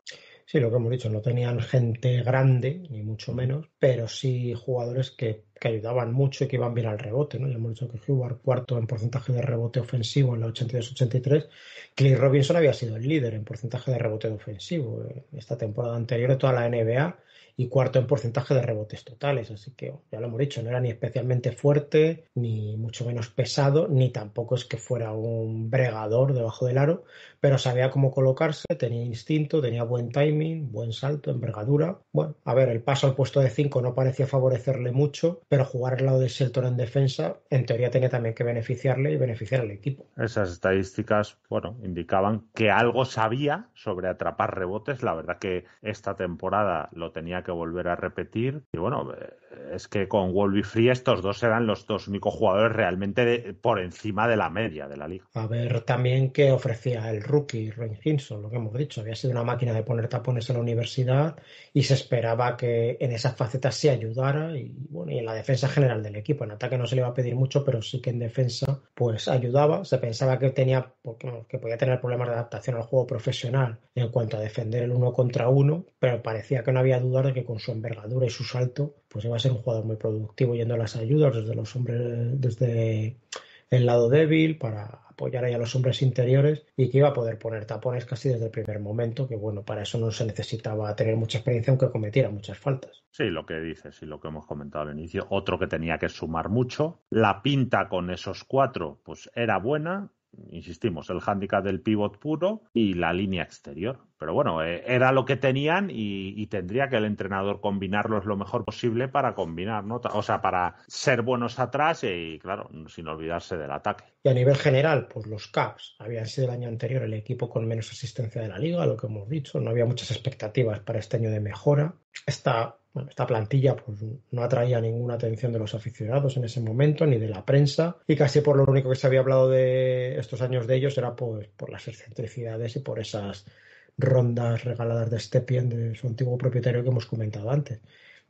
Speaker 1: Sí, lo que hemos dicho, no tenían gente grande, ni mucho menos, pero sí jugadores que, ayudaban mucho y que iban bien al rebote, ¿no? Ya hemos dicho que jugar cuarto en porcentaje de rebote ofensivo en la 82-83, Clay Robinson había sido el líder en porcentaje de rebote ofensivo. Eh, esta temporada anterior de toda la NBA y cuarto en porcentaje de rebotes totales. Así que ya lo hemos dicho, no era ni especialmente fuerte, ni mucho menos pesado, ni tampoco es que fuera un bregador debajo del aro, pero sabía cómo colocarse, tenía instinto, tenía buen timing, buen salto, envergadura. Bueno, a ver, el paso al puesto de 5 no parecía favorecerle mucho, pero jugar al lado de Shelton en defensa, en teoría tenía también que beneficiarle y beneficiar al equipo.
Speaker 2: Esas estadísticas, bueno, indicaban que algo sabía sobre atrapar rebotes. La verdad que esta temporada lo tenía que volver a repetir. Y bueno, eh, es que con Wolby Free estos dos eran los dos únicos jugadores realmente por encima de la media de la liga.
Speaker 1: A ver también qué ofrecía el rookie Ron Hinson, lo que hemos dicho. Había sido una máquina de poner tapones en la universidad y se esperaba que en esas facetas se ayudara y, bueno, y en la defensa general del equipo. En ataque no se le iba a pedir mucho, pero sí que en defensa pues ayudaba. Se pensaba que tenía que podía tener problemas de adaptación al juego profesional en cuanto a defender el uno contra uno, pero parecía que no había duda de que con su envergadura y su salto, pues iba a ser un jugador muy productivo yendo a las ayudas desde los hombres, desde el lado débil para apoyar ahí a los hombres interiores y que iba a poder poner tapones casi desde el primer momento, que bueno, para eso no se necesitaba tener mucha experiencia aunque cometiera muchas faltas.
Speaker 2: Sí, lo que dices y lo que hemos comentado al inicio, otro que tenía que sumar mucho, la pinta con esos cuatro pues era buena, insistimos, el hándicap del pivot puro y la línea exterior pero bueno, eh, era lo que tenían y, tendría que el entrenador combinarlos lo mejor posible para combinar, ¿no? O sea, para ser buenos atrás y, claro, sin olvidarse del ataque. Y a nivel general,
Speaker 1: pues los Caps habían sido el año anterior el equipo con menos asistencia de la liga, lo que hemos dicho, no había muchas expectativas para este año de mejora. Esta, esta plantilla pues, no atraía ninguna atención de los aficionados en ese momento, ni de la prensa, y casi por lo único que se había hablado de estos años de ellos era pues, por las excentricidades y por esas rondas regaladas de Stepien, de su antiguo propietario que hemos comentado antes.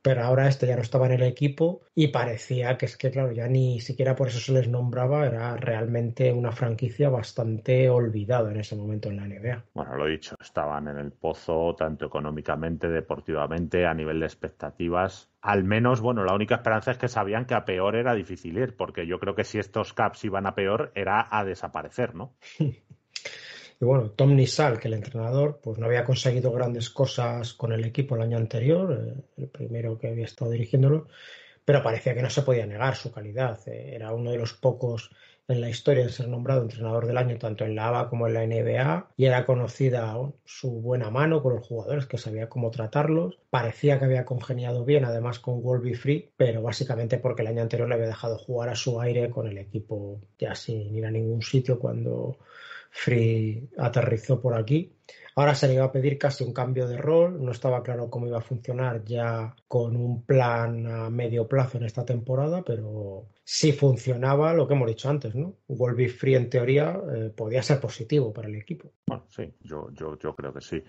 Speaker 1: Pero ahora este ya no estaba en el equipo y parecía que es que, claro, ya ni siquiera por eso se les nombraba, era realmente una franquicia bastante olvidada en ese momento en la NBA.
Speaker 2: Bueno, lo he dicho, estaban en el pozo tanto económicamente, deportivamente, a nivel de expectativas al menos, bueno, la única esperanza es que sabían que a peor era difícil ir, porque yo creo que si estos Caps iban a peor era a desaparecer, ¿no?
Speaker 1: Y bueno, Tom Nisal, que el entrenador, pues no había conseguido grandes cosas con el equipo el año anterior, eh, el primero que había estado dirigiéndolo, pero parecía que no se podía negar su calidad. Eh, era uno de los pocos en la historia de ser nombrado entrenador del año tanto en la ABA como en la NBA y era conocida su buena mano con los jugadores que sabía cómo tratarlos. Parecía que había congeniado bien además con Wolby Free, pero básicamente porque el año anterior le había dejado jugar a su aire con el equipo ya sin ir a ningún sitio cuando Free aterrizó por aquí. Ahora se le iba a pedir casi un cambio de rol, no estaba claro cómo iba a funcionar ya con un plan a medio plazo en esta temporada, pero sí funcionaba lo que hemos dicho antes, ¿no? Free en teoría eh, podía ser positivo para el equipo.
Speaker 2: Bueno, sí, yo, creo que sí.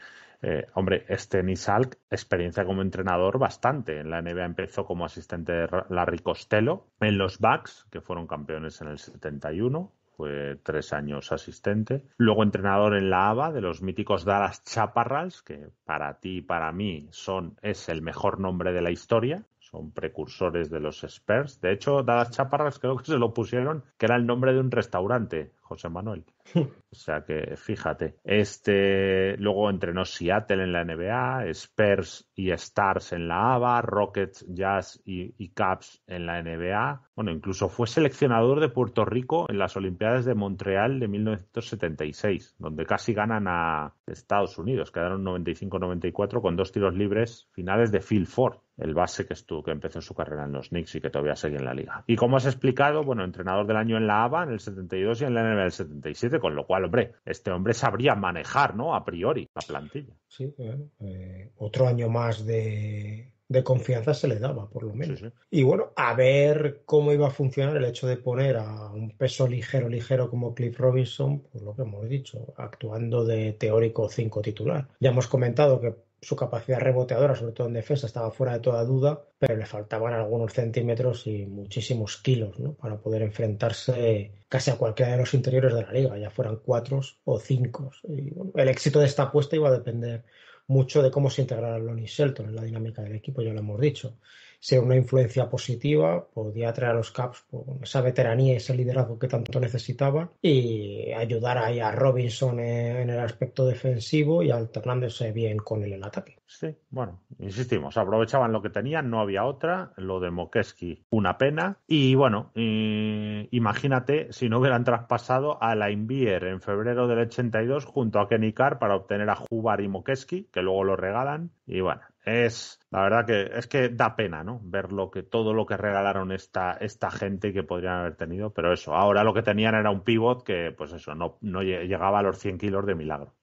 Speaker 2: Eh, hombre, este Nisalk, experiencia como entrenador bastante. En la NBA empezó como asistente de Larry Costello, en los Bucks, que fueron campeones en el 71, fue tres años asistente. Luego entrenador en la ABA de los míticos Dallas Chaparrals, que para ti y para mí son, es el mejor nombre de la historia son precursores de los Spurs. De hecho, Dallas Chaparrals creo que se lo pusieron, que era el nombre de un restaurante, José Manuel. O sea que fíjate. Este luego entrenó Seattle en la NBA, Spurs y Stars en la ABA, Rockets, Jazz y, Caps en la NBA. Bueno, incluso fue seleccionador de Puerto Rico en las Olimpiadas de Montreal de 1976, donde casi ganan a Estados Unidos. Quedaron 95-94 con dos tiros libres finales de Phil Ford el base que estuvo, que empezó su carrera en los Knicks y que todavía sigue en la liga. Y como has explicado, bueno, entrenador del año en la ABA en el 72 y en la NBA en el 77 con lo cual, hombre, este hombre sabría manejar, ¿no? A priori, la plantilla.
Speaker 1: Sí, bueno, eh, otro año más de, confianza se le daba, por lo menos. Y bueno, a ver cómo iba a funcionar el hecho de poner a un peso ligero, ligero como Cliff Robinson, por lo que hemos dicho, actuando de teórico 5 titular. Ya hemos comentado que su capacidad reboteadora, sobre todo en defensa, estaba fuera de toda duda, pero le faltaban algunos centímetros y muchísimos kilos ¿no? para poder enfrentarse casi a cualquiera de los interiores de la liga, ya fueran cuatro o cinco. Y, el éxito de esta apuesta iba a depender mucho de cómo se integrara Lonnie Shelton en la dinámica del equipo, ya lo hemos dicho sea una influencia positiva, podía traer a los Caps pues, esa veteranía, y ese liderazgo que tanto necesitaba y ayudar ahí a Robinson en el aspecto defensivo y alternándose bien con él en ataque. Sí, bueno,
Speaker 2: insistimos, aprovechaban lo que tenían, no había otra, lo de Mokeski, una pena. Y bueno, imagínate si no hubieran traspasado a la Invier en febrero del 82 junto a Kenny Carr para obtener a Jubar y Mokeski, que luego lo regalan. Y bueno, es la verdad que es que da pena, ¿no? Ver lo que todo lo que regalaron esta esta gente que podrían haber tenido, pero eso, ahora lo que tenían era un pivot que pues eso no no llegaba a los 100 kilos de milagro.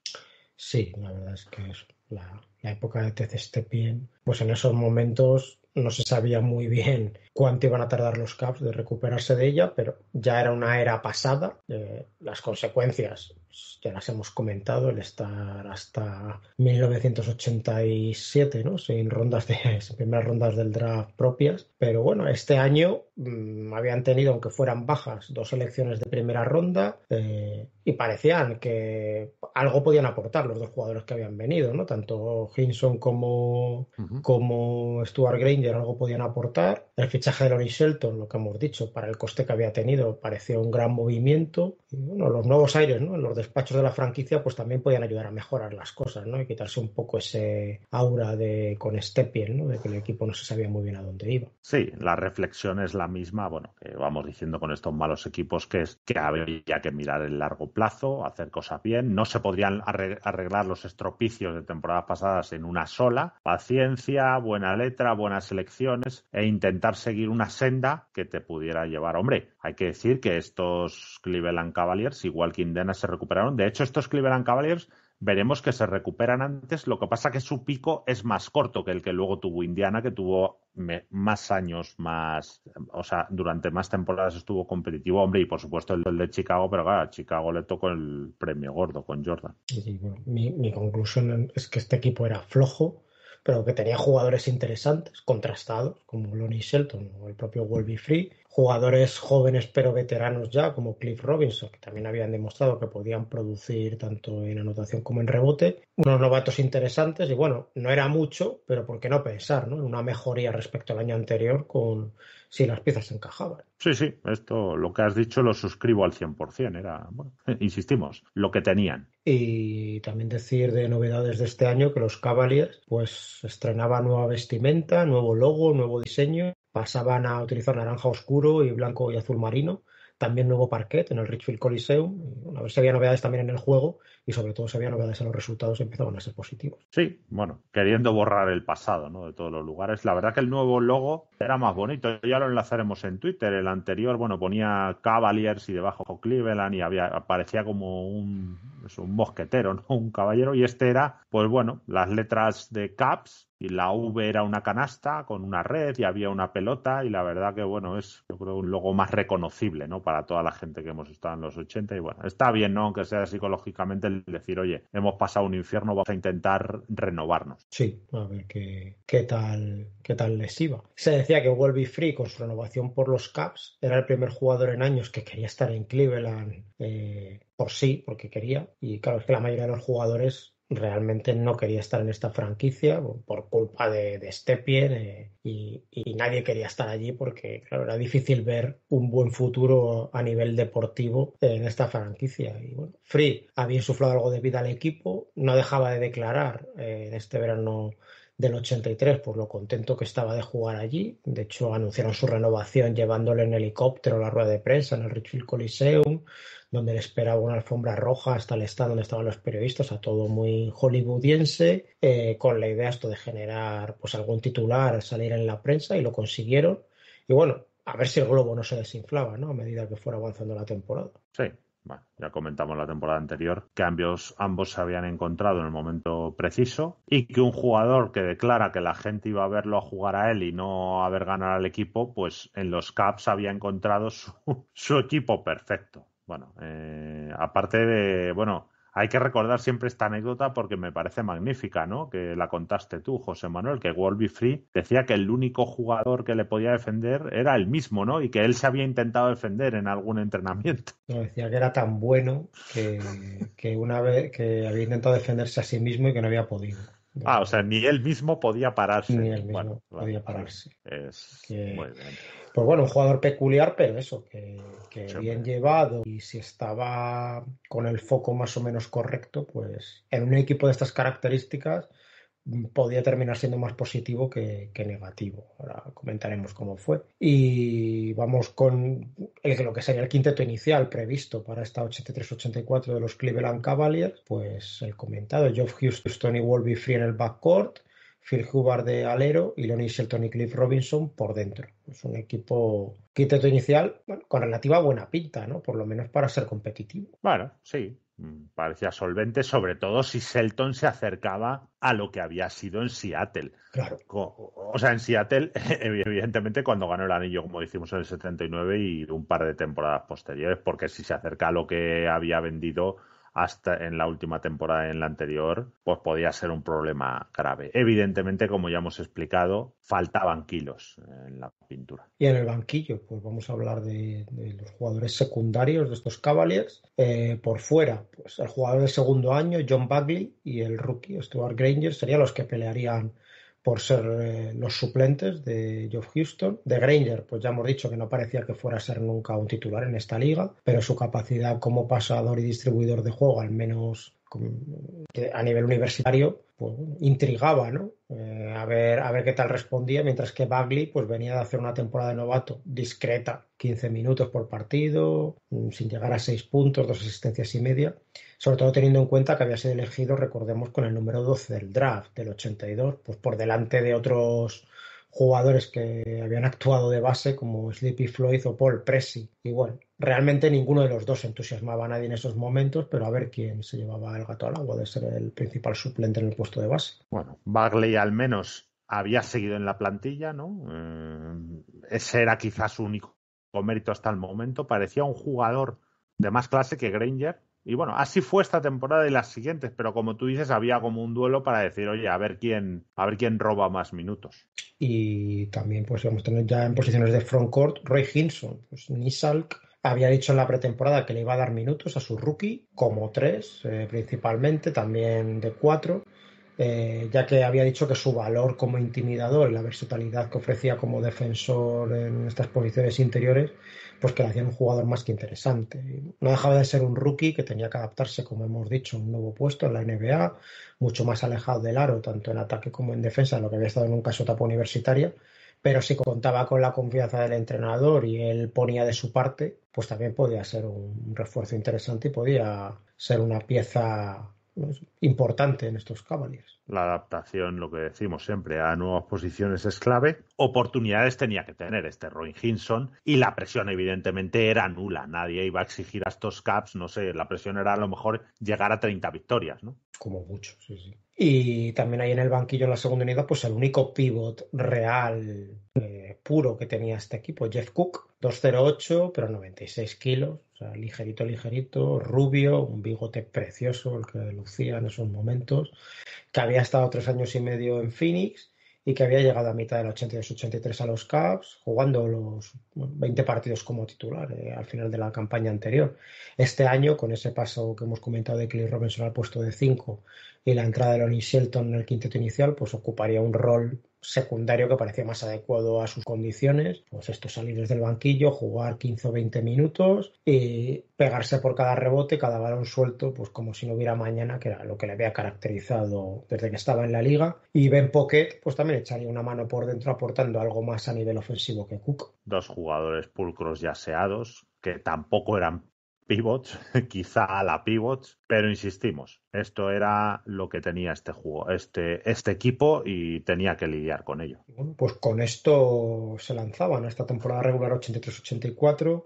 Speaker 2: Sí,
Speaker 1: la verdad es que la, época de Ted Stepien, pues en esos momentos no se sabía muy bien cuánto iban a tardar los Caps de recuperarse de ella, pero ya era una era pasada. Eh, las consecuencias ya las hemos comentado, el estar hasta 1987, ¿no? Sin rondas de, primeras rondas del draft propias. Pero bueno, este año mm, habían tenido, aunque fueran bajas, dos elecciones de primera ronda eh, y parecían que algo podían aportar los dos jugadores que habían venido, ¿no? Tanto Hinson como, como Stuart Granger algo podían aportar el fichaje de Lonnie Shelton, lo que hemos dicho, para el coste que había tenido, parecía un gran movimiento. Y bueno, los nuevos aires, ¿no? Los despachos de la franquicia, pues también podían ayudar a mejorar las cosas, ¿no? Y quitarse un poco ese aura de con Stepien, ¿no? De que el equipo no se sabía muy bien a
Speaker 2: dónde iba. Sí, la reflexión es la misma, bueno, que vamos diciendo con estos malos equipos que es que habría que mirar el largo plazo, hacer cosas bien. No se podrían arreglar los estropicios de temporadas pasadas en una sola. Paciencia, buena letra, buenas elecciones e intentar seguir una senda que te pudiera llevar. Hombre, hay que decir que estos Cleveland Cavaliers, igual que Indiana, se recuperaron. De hecho, estos Cleveland Cavaliers veremos que se recuperan antes. Lo que pasa que su pico es más corto que el que luego tuvo Indiana, que tuvo más años, más, o sea, durante más temporadas estuvo competitivo, hombre, y por supuesto el, de Chicago, pero claro, Chicago le tocó el premio gordo con Jordan.
Speaker 1: mi, conclusión es que este equipo era flojo, pero que tenía jugadores interesantes, contrastados, como Lonnie Shelton o el propio Wolby Free, jugadores jóvenes pero veteranos ya, como Cliff Robinson, que también habían demostrado que podían producir tanto en anotación como en rebote, unos novatos interesantes y bueno, no era mucho, pero ¿por qué no pensar ¿no? en una mejoría respecto al año anterior con si las piezas encajaban.
Speaker 2: Sí, sí, esto lo que has dicho lo suscribo al 100%, era, bueno, insistimos, lo que tenían.
Speaker 1: Y también decir de novedades de este año que los Cavaliers pues estrenaban... nueva vestimenta, nuevo logo, nuevo diseño, pasaban a utilizar naranja oscuro y blanco y azul marino, también nuevo parquet en el Richfield Coliseum, a ver si había novedades también en el juego y sobre todo se lo novedades en los resultados empezaban
Speaker 2: a ser positivos. Sí, bueno, queriendo borrar el pasado ¿no? de todos los lugares. La verdad que el nuevo logo era más bonito, ya lo enlazaremos en Twitter. El anterior, bueno, ponía Cavaliers y debajo Cleveland y había, aparecía como un, es un mosquetero, ¿no? Un caballero. Y este era, pues bueno, las letras de Caps, y la V era una canasta con una red y había una pelota y la verdad que bueno es yo creo un logo más reconocible no para toda la gente que hemos estado en los 80 y bueno está bien no aunque sea psicológicamente el decir oye hemos pasado un infierno vamos a intentar renovarnos
Speaker 1: sí a ver qué, tal qué tal les iba se decía que Wolby Free con su renovación por los Caps era el primer jugador en años que quería estar en Cleveland eh, por sí, porque quería. Y claro, es que la mayoría de los jugadores realmente no quería estar en esta franquicia por culpa de, de Stepien eh, y, nadie quería estar allí porque, era difícil ver un buen futuro a nivel deportivo en esta franquicia. Y bueno, Free había insuflado algo de vida al equipo, no dejaba de declarar eh, en este verano del 83 por lo contento que estaba de jugar allí. De hecho, anunciaron su renovación llevándole en helicóptero la rueda de prensa en el Richfield Coliseum, donde le esperaba una alfombra roja hasta el estado donde estaban los periodistas, a todo muy hollywoodiense, eh, con la idea esto de generar pues algún titular, salir en la prensa y lo consiguieron. Y bueno, a ver si el globo no se desinflaba, ¿no? A medida que fuera avanzando la temporada.
Speaker 2: Sí, bueno, ya comentamos la temporada anterior que ambos, se habían encontrado en el momento preciso y que un jugador que declara que la gente iba a verlo a jugar a él y no a ver ganar al equipo, pues en los Caps había encontrado su, equipo perfecto. Bueno, eh, aparte de, bueno, hay que recordar siempre esta anécdota porque me parece magnífica, ¿no? Que la contaste tú, José Manuel, que Wolby Free decía que el único jugador que le podía defender era el mismo, ¿no? Y que él se había intentado defender en algún entrenamiento.
Speaker 1: decía que era tan bueno que, una vez que había intentado defenderse a sí mismo
Speaker 2: y que no había podido. Ah, o sea, ni él mismo podía pararse. Ni él mismo podía pararse. Muy bien
Speaker 1: pues bueno, un jugador peculiar, pero eso, que, bien llevado y si estaba con el foco más o menos correcto, pues en un equipo de estas características mm, podía terminar siendo más positivo que, negativo. Ahora comentaremos cómo fue. Y vamos con lo que sería el quinteto inicial previsto para esta 83-84 de los Cleveland Cavaliers. Pues el comentado, Geoff Houston y Wolby Free en el backcourt, Phil Hubbard de alero y Lonnie Shelton y Cliff Robinson por dentro. Es un equipo quinteto inicial con relativa buena pinta, ¿no? Por lo menos para ser competitivo.
Speaker 2: Bueno, sí, mm, parecía solvente, sobre todo si Shelton se acercaba a lo que había sido en Seattle. Claro. O, sea, en Seattle, evidentemente, cuando ganó el anillo, como decimos en el 79 y un par de temporadas posteriores, porque si se acerca a lo que había vendido hasta en la última temporada, en la anterior, pues podía ser un problema grave. Evidentemente, como ya hemos explicado, faltaban kilos en la pintura.
Speaker 1: Y en el banquillo, pues vamos a hablar de, los jugadores secundarios de estos Cavaliers. Eh, por fuera, pues el jugador de segundo año, John Bagley, y el rookie, Stuart Granger, serían los que pelearían por ser eh, los suplentes de Geoff Houston. De Granger, pues ya hemos dicho que no parecía que fuera a ser nunca un titular en esta liga, pero su capacidad como pasador y distribuidor de juego, al menos a nivel universitario pues, intrigaba, ¿no? Eh, a, ver, a ver qué tal respondía, mientras que Bagley pues, venía de hacer una temporada de novato discreta, 15 minutos por partido, mm, sin llegar a 6 puntos, dos asistencias y media, sobre todo teniendo en cuenta que había sido elegido, recordemos, con el número 12 del draft del 82, pues por delante de otros jugadores que habían actuado de base como Sleepy Floyd o Paul Pressey, igual realmente ninguno de los dos entusiasmaba a nadie en esos momentos, pero a ver quién se llevaba el gato al agua de ser el principal suplente en el puesto de base.
Speaker 2: Bueno, Bagley al menos había seguido en la plantilla, ¿no? Eh, ese era quizás su único mérito hasta el momento. Parecía un jugador de más clase que Granger. Y bueno, así fue esta temporada y las siguientes, pero como tú dices, había como un duelo para decir, oye, a ver quién, a ver quién roba más minutos.
Speaker 1: Y también pues vamos ya en posiciones de front court Roy Hinson, pues Nisalk, había dicho en la pretemporada que le iba a dar minutos a su rookie, como tres eh, principalmente, también de cuatro, eh, ya que había dicho que su valor como intimidador y la versatilidad que ofrecía como defensor en estas posiciones interiores, pues que le hacían un jugador más que interesante. No dejaba de ser un rookie que tenía que adaptarse, como hemos dicho, a un nuevo puesto en la NBA, mucho más alejado del aro, tanto en ataque como en defensa, lo que había estado en un caso universitaria. universitaria pero si contaba con la confianza del entrenador y él ponía de su parte, pues también podía ser un refuerzo interesante y podía ser una pieza importante en estos
Speaker 2: Cavaliers. La adaptación, lo que decimos siempre, a nuevas posiciones es clave. Oportunidades tenía que tener este Roy Hinson y la presión evidentemente era nula. Nadie iba a exigir a estos Caps, no sé, la presión era a lo mejor llegar a 30 victorias, ¿no? Como mucho, sí, sí.
Speaker 1: Y también hay en el banquillo en la segunda unidad, pues el único pivot real eh, puro que tenía este equipo, Jeff Cook, 208, pero 96 kilos, o sea, ligerito, ligerito, rubio, un bigote precioso, el que lucía en esos momentos, que había estado tres años y medio en Phoenix y que había llegado a mitad del 82-83 a los Cavs, jugando los 20 partidos como titular eh, al final de la campaña anterior. Este año, con ese paso que hemos comentado de Kelly Robinson al puesto de 5 y la entrada de Lonnie Shelton en el quinteto inicial pues ocuparía un rol secundario que parecía más adecuado a sus condiciones, pues esto salir desde el banquillo, jugar 15 o 20 minutos y pegarse por cada rebote, cada balón suelto, pues como si no hubiera mañana, que era lo que le había caracterizado desde que estaba en la liga. Y Ben Pocket, pues también echaría una mano por dentro aportando algo más a nivel ofensivo que Cook.
Speaker 2: Dos jugadores pulcros y aseados, que tampoco eran pivots, quizá a la pivots, pero insistimos, esto era lo que tenía este juego, este, este equipo y tenía que lidiar con ello.
Speaker 1: Bueno, pues con esto se lanzaban esta temporada regular 83-84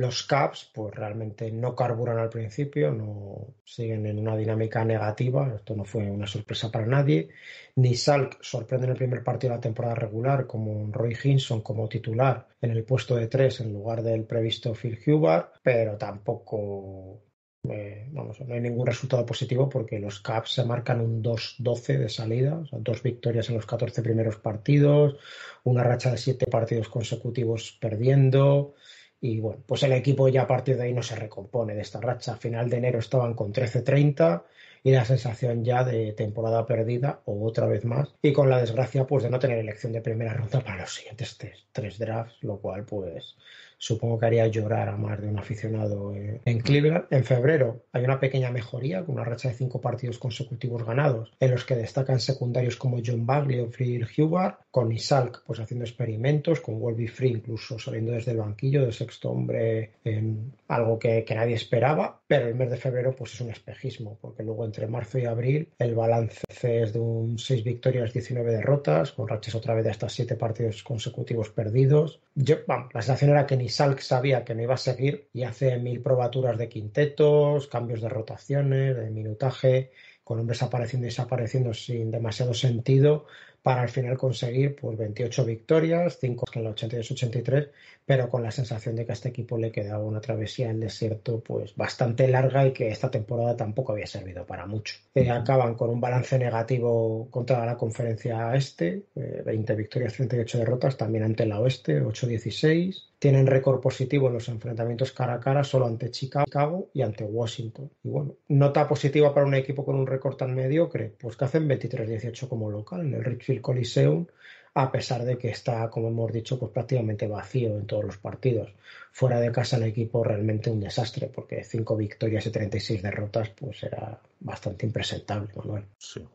Speaker 1: los caps, pues realmente no carburan al principio, no siguen en una dinámica negativa. Esto no fue una sorpresa para nadie. Ni Salk sorprende en el primer partido de la temporada regular, como Roy Hinson como titular en el puesto de tres en lugar del previsto Phil Hubbard, pero tampoco eh, no hay ningún resultado positivo porque los Caps se marcan un 2-12 de salida, dos victorias en los 14 primeros partidos, una racha de siete partidos consecutivos perdiendo. Y bueno, pues el equipo ya a partir de ahí no se recompone de esta racha. A final de enero estaban con 13-30 y la sensación ya de temporada perdida o otra vez más. Y con la desgracia pues de no tener elección de primera ronda para los siguientes tres, tres drafts, lo cual pues supongo que haría llorar a más de un aficionado en Cleveland. En febrero hay una pequeña mejoría con una racha de cinco partidos consecutivos ganados, en los que destacan secundarios como John Bagley o Phil Hubbard, con Isalk pues haciendo experimentos, con Wolby Free incluso saliendo desde el banquillo de sexto hombre en algo que, nadie esperaba, pero el mes de febrero pues es un espejismo, porque luego entre marzo y abril el balance es de un 6 victorias, 19 derrotas, con rachas otra vez de hasta siete partidos consecutivos perdidos. la sensación era que ni Salk sabía que no iba a seguir y hace mil probaturas de quintetos, cambios de rotaciones, de minutaje, con hombres apareciendo y desapareciendo sin demasiado sentido, para al final conseguir pues 28 victorias, 5 en la 82-83, pero con la sensación de que a este equipo le quedaba una travesía en el desierto pues bastante larga y que esta temporada tampoco había servido para mucho. Eh, acaban con un balance negativo contra la conferencia este, 20 eh, victorias, 38 derrotas, también ante la oeste, 8-16 tienen récord positivo en los enfrentamientos cara a cara solo ante Chicago y ante Washington. Y bueno, nota positiva para un equipo con un récord tan mediocre, pues que hacen 23-18 como local en el Richfield Coliseum, a pesar de que está, como hemos dicho, pues prácticamente vacío en todos los partidos. Fuera de casa el equipo realmente un desastre, porque cinco victorias y 36 derrotas pues era bastante impresentable, Manuel. Sí,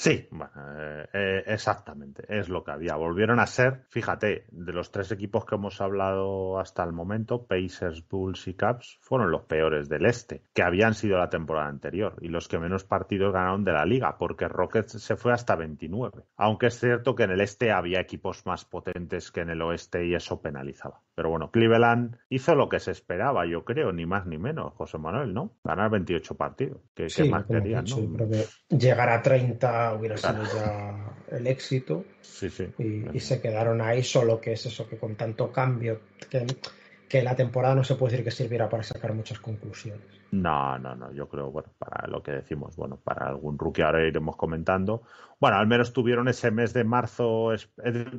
Speaker 2: Sí, bueno, eh, eh, exactamente, es lo que había. Volvieron a ser, fíjate, de los tres equipos que hemos hablado hasta el momento, Pacers, Bulls y Caps, fueron los peores del este, que habían sido la temporada anterior y los que menos partidos ganaron de la liga, porque Rockets se fue hasta 29. Aunque es cierto que en el este había equipos más potentes que en el oeste y eso penalizaba. Pero bueno, Cleveland hizo lo que se esperaba, yo creo, ni más ni menos, José Manuel, ¿no? Ganar 28 partidos. que más querían?
Speaker 1: llegar a 30 hubiera sido ya el éxito. Y, se quedaron ahí, solo que es eso, que con tanto cambio, que, la temporada no se puede decir que sirviera para sacar muchas conclusiones.
Speaker 2: No, no, no, yo creo, bueno, para lo que decimos, bueno, para algún rookie ahora iremos comentando. Bueno, al menos tuvieron ese mes de marzo, eh,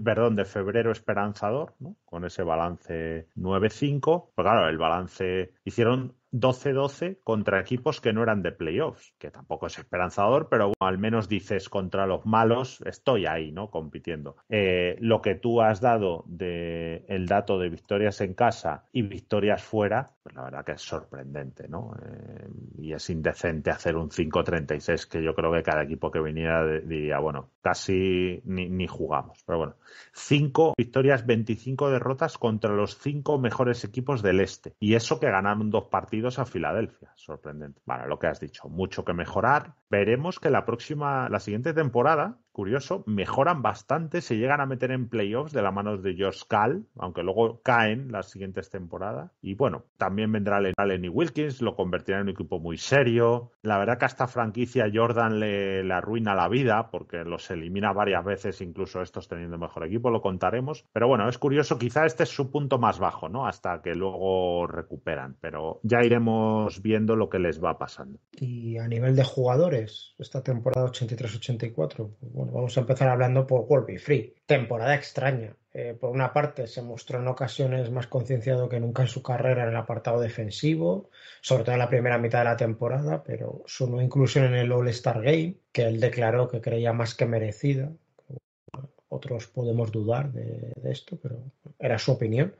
Speaker 2: perdón, de febrero esperanzador, ¿no? Con ese balance 9-5. Pero claro, el balance hicieron 12-12 contra equipos que no eran de playoffs, que tampoco es esperanzador, pero bueno, al menos dices contra los malos estoy ahí, ¿no? Compitiendo. Eh, lo que tú has dado de el dato de victorias en casa y victorias fuera, pues la verdad que es sorprendente, ¿no? Eh, y es indecente hacer un 5-36 que yo creo que cada equipo que viniera diría, bueno, casi ni, ni jugamos, pero bueno. 5 victorias, 25 derrotas contra los cinco mejores equipos del este. Y eso que ganaron dos partidos a Filadelfia. Sorprendente. vale lo que has dicho, mucho que mejorar. Veremos que la próxima, la siguiente temporada, curioso, mejoran bastante, se llegan a meter en playoffs de la manos de Josh Kahl, aunque luego caen las siguientes temporadas. Y bueno, también vendrá Lenny Wilkins, lo convertirá en un equipo muy serio. La verdad que a esta franquicia Jordan le, arruina la vida porque los elimina varias veces, incluso estos teniendo mejor equipo, lo contaremos. Pero bueno, es curioso, quizá este es su punto más bajo, ¿no? Hasta que luego recuperan, pero ya iremos viendo lo que les va pasando.
Speaker 1: Y a nivel de jugadores, esta temporada 83-84 bueno, vamos a empezar hablando por World Be Free. Temporada extraña. Eh, por una parte, se mostró en ocasiones más concienciado que nunca en su carrera en el apartado defensivo, sobre todo en la primera mitad de la temporada, pero su no inclusión en el All-Star Game, que él declaró que creía más que merecida. Otros podemos dudar de esto, pero era su opinión.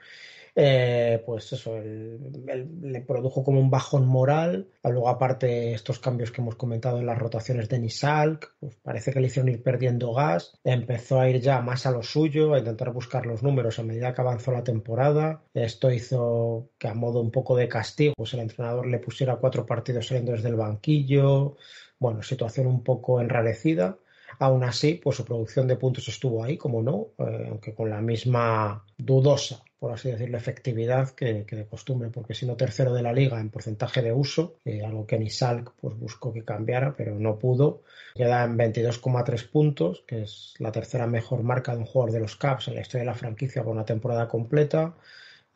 Speaker 1: Eh, pues eso, le produjo como un bajón moral. Luego, aparte, estos cambios que hemos comentado en las rotaciones de Nisalk, pues parece que le hicieron ir perdiendo gas. Empezó a ir ya más a lo suyo, a intentar buscar los números a medida que avanzó la temporada. Esto hizo que, a modo un poco de castigo, pues el entrenador le pusiera cuatro partidos saliendo desde el banquillo. Bueno, situación un poco enrarecida. Aún así, pues su producción de puntos estuvo ahí, como no, eh, aunque con la misma dudosa por así decirlo, efectividad que, de costumbre, porque siendo tercero de la liga en porcentaje de uso, algo que ni Salk pues, buscó que cambiara, pero no pudo, queda en 22,3 puntos, que es la tercera mejor marca de un jugador de los Caps en la historia de la franquicia por una temporada completa,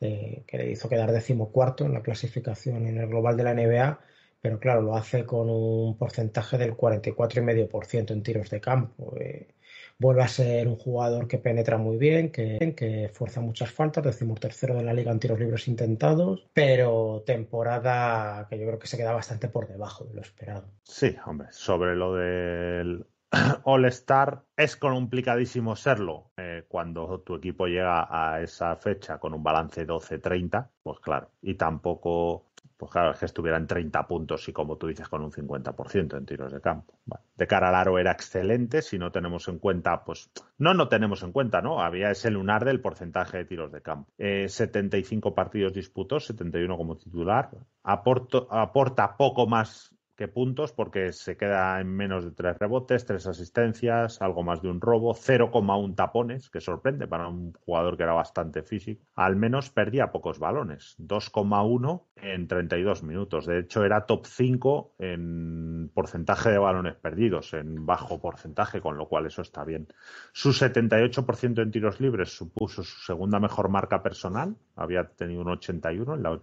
Speaker 1: eh, que le hizo quedar decimocuarto en la clasificación en el global de la NBA, pero claro, lo hace con un porcentaje del 44,5% en tiros de campo. Eh, vuelve a ser un jugador que penetra muy bien, que, que fuerza muchas faltas, decimos tercero de la liga en tiros libres intentados, pero temporada que yo creo que se queda bastante por debajo de lo esperado.
Speaker 2: Sí, hombre, sobre lo del All-Star es complicadísimo serlo eh, cuando tu equipo llega a esa fecha con un balance 12-30, pues claro, y tampoco pues que estuvieran 30 puntos y como tú dices, con un 50% en tiros de campo. de cara al aro era excelente, si no tenemos en cuenta, pues no, no tenemos en cuenta, ¿no? Había ese lunar del porcentaje de tiros de campo. 75 eh, partidos y 71 como titular, aporta poco más ¿Qué puntos porque se queda en menos de tres rebotes, tres asistencias, algo más de un robo, 0,1 tapones, que sorprende para un jugador que era bastante físico. Al menos perdía pocos balones, 2,1 en 32 minutos. De hecho, era top 5 en porcentaje de balones perdidos, en bajo porcentaje, con lo cual eso está bien. Su 78% en tiros libres supuso su segunda mejor marca personal, había tenido un 81 en la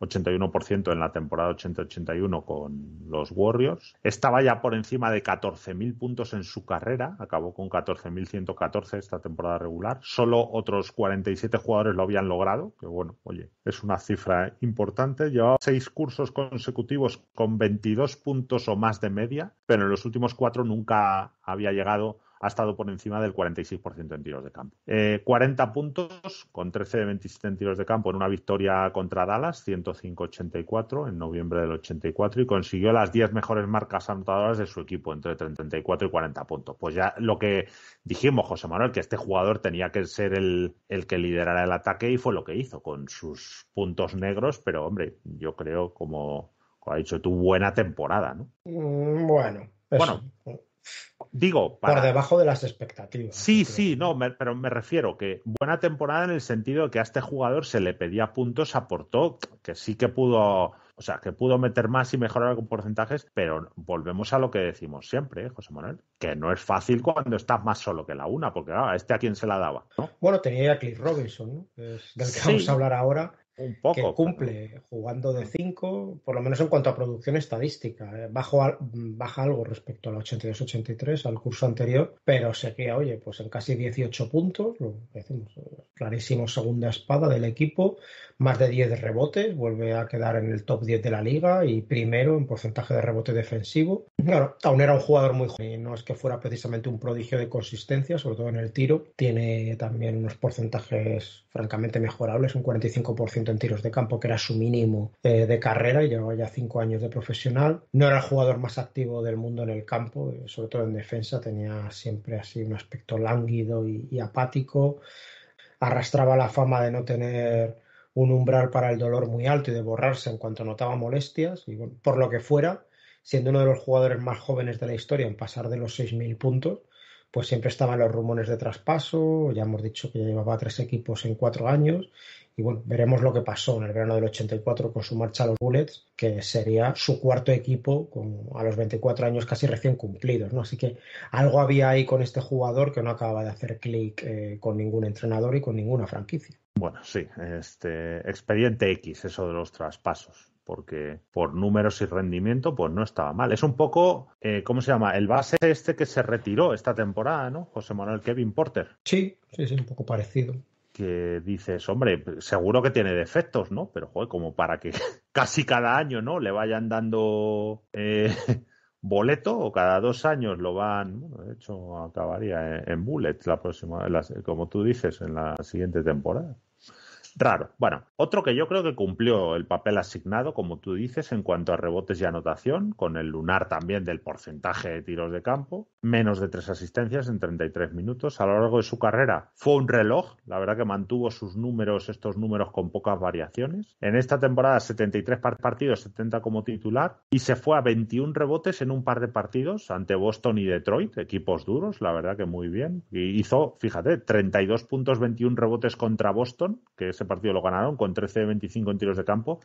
Speaker 2: 81% en la temporada 80-81 con los Warriors. Estaba ya por encima de 14.000 puntos en su carrera, acabó con 14.114 esta temporada regular. Solo otros 47 jugadores lo habían logrado, que bueno, oye, es una cifra importante. Llevaba seis cursos consecutivos con 22 puntos o más de media, pero en los últimos cuatro nunca había llegado ha estado por encima del 46% en tiros de campo. 40 eh, puntos con 13 de 27 en tiros de campo en una victoria contra Dallas, 105-84 en noviembre del 84 y consiguió las 10 mejores marcas anotadoras de su equipo entre 34 y 40 puntos. Pues ya lo que dijimos, José Manuel, que este jugador tenía que ser el, el que liderara el ataque y fue lo que hizo con sus puntos negros, pero hombre, yo creo como, ha dicho tu buena temporada, ¿no?
Speaker 1: Mm, bueno,
Speaker 2: bueno Digo, para... por debajo
Speaker 1: de las expectativas.
Speaker 2: Sí, sí, no, pero me refiero que buena temporada en el sentido de que a este jugador se le pedía puntos, aportó, que sí que pudo, o sea, que pudo meter más y mejorar algún porcentajes, pero volvemos a lo que decimos siempre, ¿eh, José Manuel, que no es fácil cuando estás más solo que la una, porque a ah, este a quién se la daba. Bueno,
Speaker 1: tenía a Cliff Robinson, del que vamos a hablar ahora. Un poco, que cumple jugando de 5, por lo menos en cuanto a producción estadística. Eh, bajo baja algo respecto al 82-83, al curso anterior, pero se queda, oye, pues en casi 18 puntos, lo eh, clarísimo segunda espada del equipo, más de 10 rebotes, vuelve a quedar en el top 10 de la liga y primero en porcentaje de rebote defensivo. Claro, aún era un jugador muy joven no es que fuera precisamente un prodigio de consistencia, sobre todo en el tiro. Tiene también unos porcentajes francamente mejorables, un 45% en tiros de campo, que era su mínimo eh, de carrera, y llevaba ya cinco años de profesional. No era el jugador más activo del mundo en el campo, eh, sobre todo en defensa, tenía siempre así un aspecto lánguido y, apático. Arrastraba la fama de no tener un umbral para el dolor muy alto y de borrarse en cuanto notaba molestias, por lo que fuera, siendo uno de los jugadores más jóvenes de la historia en pasar de los 6.000 puntos, pues siempre estaban los rumores de traspaso, ya hemos dicho que llevaba tres equipos en cuatro años y bueno, veremos lo que pasó en el verano del 84 con su marcha a los Bullets, que sería su cuarto equipo con, a los 24 años casi recién cumplidos. ¿no? Así que algo había ahí con este jugador que no acababa de hacer clic eh, con ningún entrenador y con ninguna franquicia.
Speaker 2: Bueno, sí, este expediente X, eso de los traspasos porque por números y rendimiento, pues no estaba mal. Es un poco, eh, ¿cómo se llama? El base este que se retiró esta temporada, ¿no? José Manuel Kevin Porter. Sí, sí, sí, un poco parecido que dices, hombre, seguro que tiene defectos, ¿no? Pero, joder, como para que casi cada año, ¿no? Le vayan dando eh, boleto o cada dos años lo van, bueno, de hecho acabaría en, bullets, Bullet la próxima, como tú dices, en la siguiente temporada. Raro. Bueno, otro que yo creo que cumplió el papel asignado, como tú dices, en cuanto a rebotes y anotación, con el lunar también del porcentaje de tiros de campo, menos de tres asistencias en 33 minutos a lo largo de su carrera. Fue un reloj, la verdad que mantuvo sus números, estos números con pocas variaciones. En esta temporada 73 partidos, 70 como titular y se fue a 21 rebotes en un par de partidos ante Boston y Detroit, equipos duros, la verdad que muy bien. Y hizo, fíjate, 32 puntos, 21 rebotes contra Boston, que es este partido lo ganaron con 13-25 en tiros de campo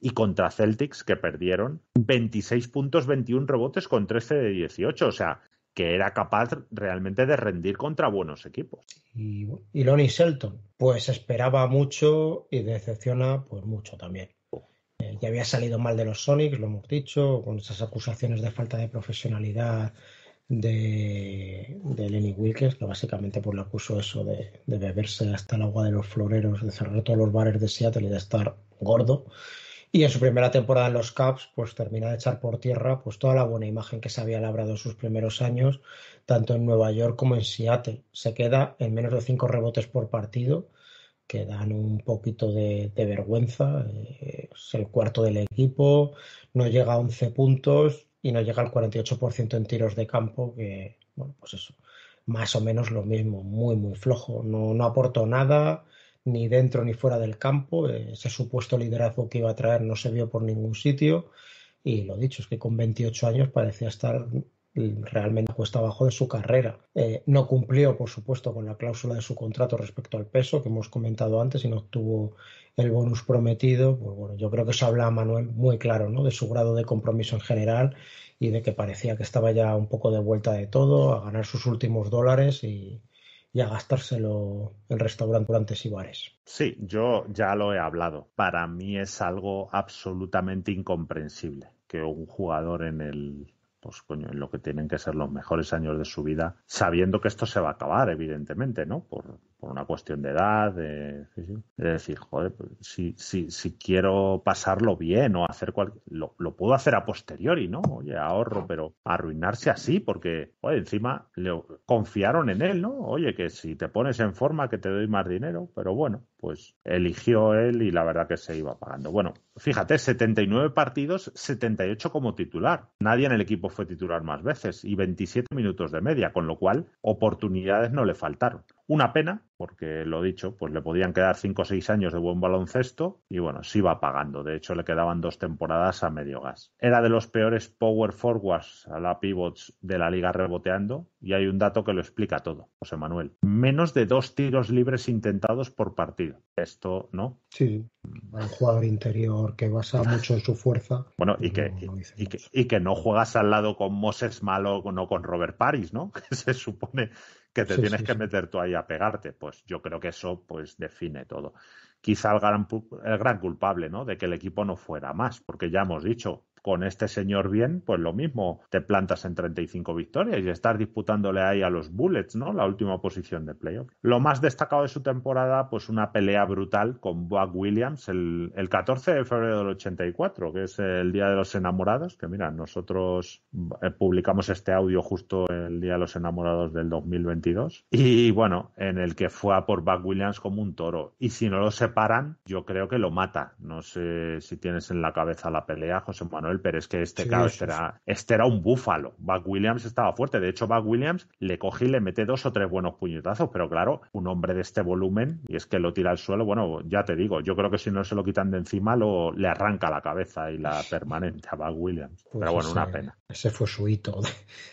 Speaker 2: y contra Celtics que perdieron 26 puntos, 21 rebotes con 13 de 18, o sea, que era capaz realmente de rendir contra buenos equipos.
Speaker 1: Y, Lonnie Shelton, pues esperaba mucho y decepciona pues mucho también. Eh, ya había salido mal de los Sonics, lo hemos dicho, con esas acusaciones de falta de profesionalidad de, de Lenny Wilkes, que básicamente por pues, le acusó eso de, beberse hasta el agua de los floreros, de cerrar todos los bares de Seattle y de estar gordo. Y en su primera temporada en los Cubs, pues termina de echar por tierra pues toda la buena imagen que se había labrado en sus primeros años, tanto en Nueva York como en Seattle. Se queda en menos de cinco rebotes por partido, que dan un poquito de, de vergüenza. Eh, es el cuarto del equipo, no llega a 11 puntos, y no llega al 48% en tiros de campo, que, bueno, pues eso, más o menos lo mismo, muy, muy flojo. No, no aportó nada, ni dentro ni fuera del campo. Ese supuesto liderazgo que iba a traer no se vio por ningún sitio. Y lo dicho, es que con 28 años parecía estar realmente cuesta abajo de su carrera. Eh, no cumplió, por supuesto, con la cláusula de su contrato respecto al peso que hemos comentado antes y no obtuvo el bonus prometido, pues bueno, yo creo que eso habla Manuel muy claro, ¿no? De su grado de compromiso en general y de que parecía que estaba ya un poco de vuelta de todo, a ganar sus últimos dólares y, a gastárselo en restaurantes y bares.
Speaker 2: Sí, yo ya lo he hablado. Para mí es algo absolutamente incomprensible que un jugador en el pues coño, en lo que tienen que ser los mejores años de su vida, sabiendo que esto se va a acabar, evidentemente, ¿no? Por, por una cuestión de edad, de, decir, joder, pues, si, quiero pasarlo bien o hacer cualquier... lo, puedo hacer a posteriori, ¿no? Oye, ahorro, pero arruinarse así, porque, oye, encima le, confiaron en él, ¿no? Oye, que si te pones en forma, que te doy más dinero, pero bueno, pues eligió él y la verdad que se iba pagando. Bueno, fíjate, 79 partidos, 78 como titular. Nadie en el equipo fue titular más veces y 27 minutos de media, con lo cual oportunidades no le faltaron. Una pena, porque lo dicho, pues le podían quedar cinco o seis años de buen baloncesto y bueno, se iba pagando. De hecho, le quedaban dos temporadas a medio gas. Era de los peores power forwards a la pivots de la liga reboteando y hay un dato que lo explica todo, José Manuel. Menos de dos tiros libres intentados por partido. Esto, ¿no?
Speaker 1: Sí, un jugador interior que basa mucho en su fuerza.
Speaker 2: Bueno, y, que, no, y que, no juegas al lado con Moses Malo o no con Robert Paris, ¿no? Que se supone que te tienes que meter tú ahí a pegarte. Pues pues yo creo que eso pues define todo. Quizá el gran, el gran culpable, ¿no? De que el equipo no fuera más, porque ya hemos dicho, con este señor bien, pues lo mismo, te plantas en 35 victorias y estás disputándole ahí a los Bullets, ¿no? La última posición de playoff. Lo más destacado de su temporada, pues una pelea brutal con Buck Williams el, 14 de febrero del 84, que es el Día de los Enamorados, que mira, nosotros eh, publicamos este audio justo el Día de los Enamorados del 2022, y bueno, en el que fue a por Buck Williams como un toro. Y si no lo separan, yo creo que lo mata. No sé si tienes en la cabeza la pelea, José Manuel pero es que este, cara este, este, era, un búfalo. Buck Williams estaba fuerte. De hecho, Buck Williams le cogí y le mete dos o tres buenos puñetazos, pero claro, un hombre de este volumen y es que lo tira al suelo. Bueno, ya te digo, yo creo que si no se lo quitan de encima, lo, le arranca la cabeza y la permanente a Buck Williams. Pues pero bueno, una pena.
Speaker 1: Ese fue su hito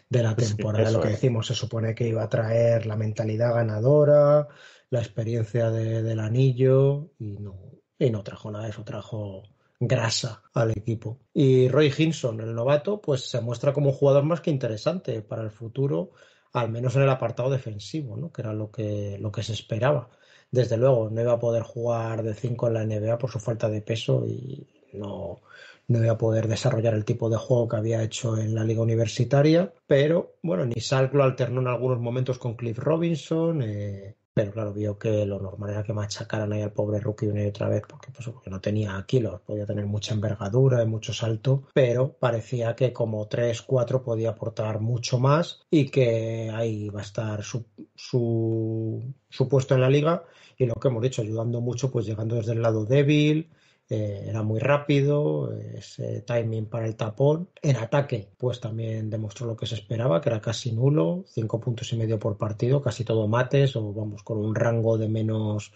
Speaker 1: de, la temporada, lo que decimos. Se supone que iba a traer la mentalidad ganadora, la experiencia del anillo y no, y no trajo nada eso, trajo grasa al equipo. Y Roy Hinson, el novato, pues se muestra como un jugador más que interesante para el futuro, al menos en el apartado defensivo, ¿no? que era lo que, lo que se esperaba. Desde luego, no iba a poder jugar de 5 en la NBA por su falta de peso y no, iba a poder desarrollar el tipo de juego que había hecho en la liga universitaria, pero bueno, Nisalk lo alternó en algunos momentos con Cliff Robinson, eh, pero claro, vio que lo normal era que machacaran ahí al pobre rookie una y otra vez, porque, pues, porque no tenía kilos, podía tener mucha envergadura y mucho salto, pero parecía que como 3, 4 podía aportar mucho más y que ahí va a estar su, su, su puesto en la liga. Y lo que hemos dicho, ayudando mucho, pues llegando desde el lado débil, eh, era muy rápido, ese timing para el tapón. En ataque, pues también demostró lo que se esperaba, que era casi nulo, cinco puntos y medio por partido, casi todo mates o vamos con un rango de menos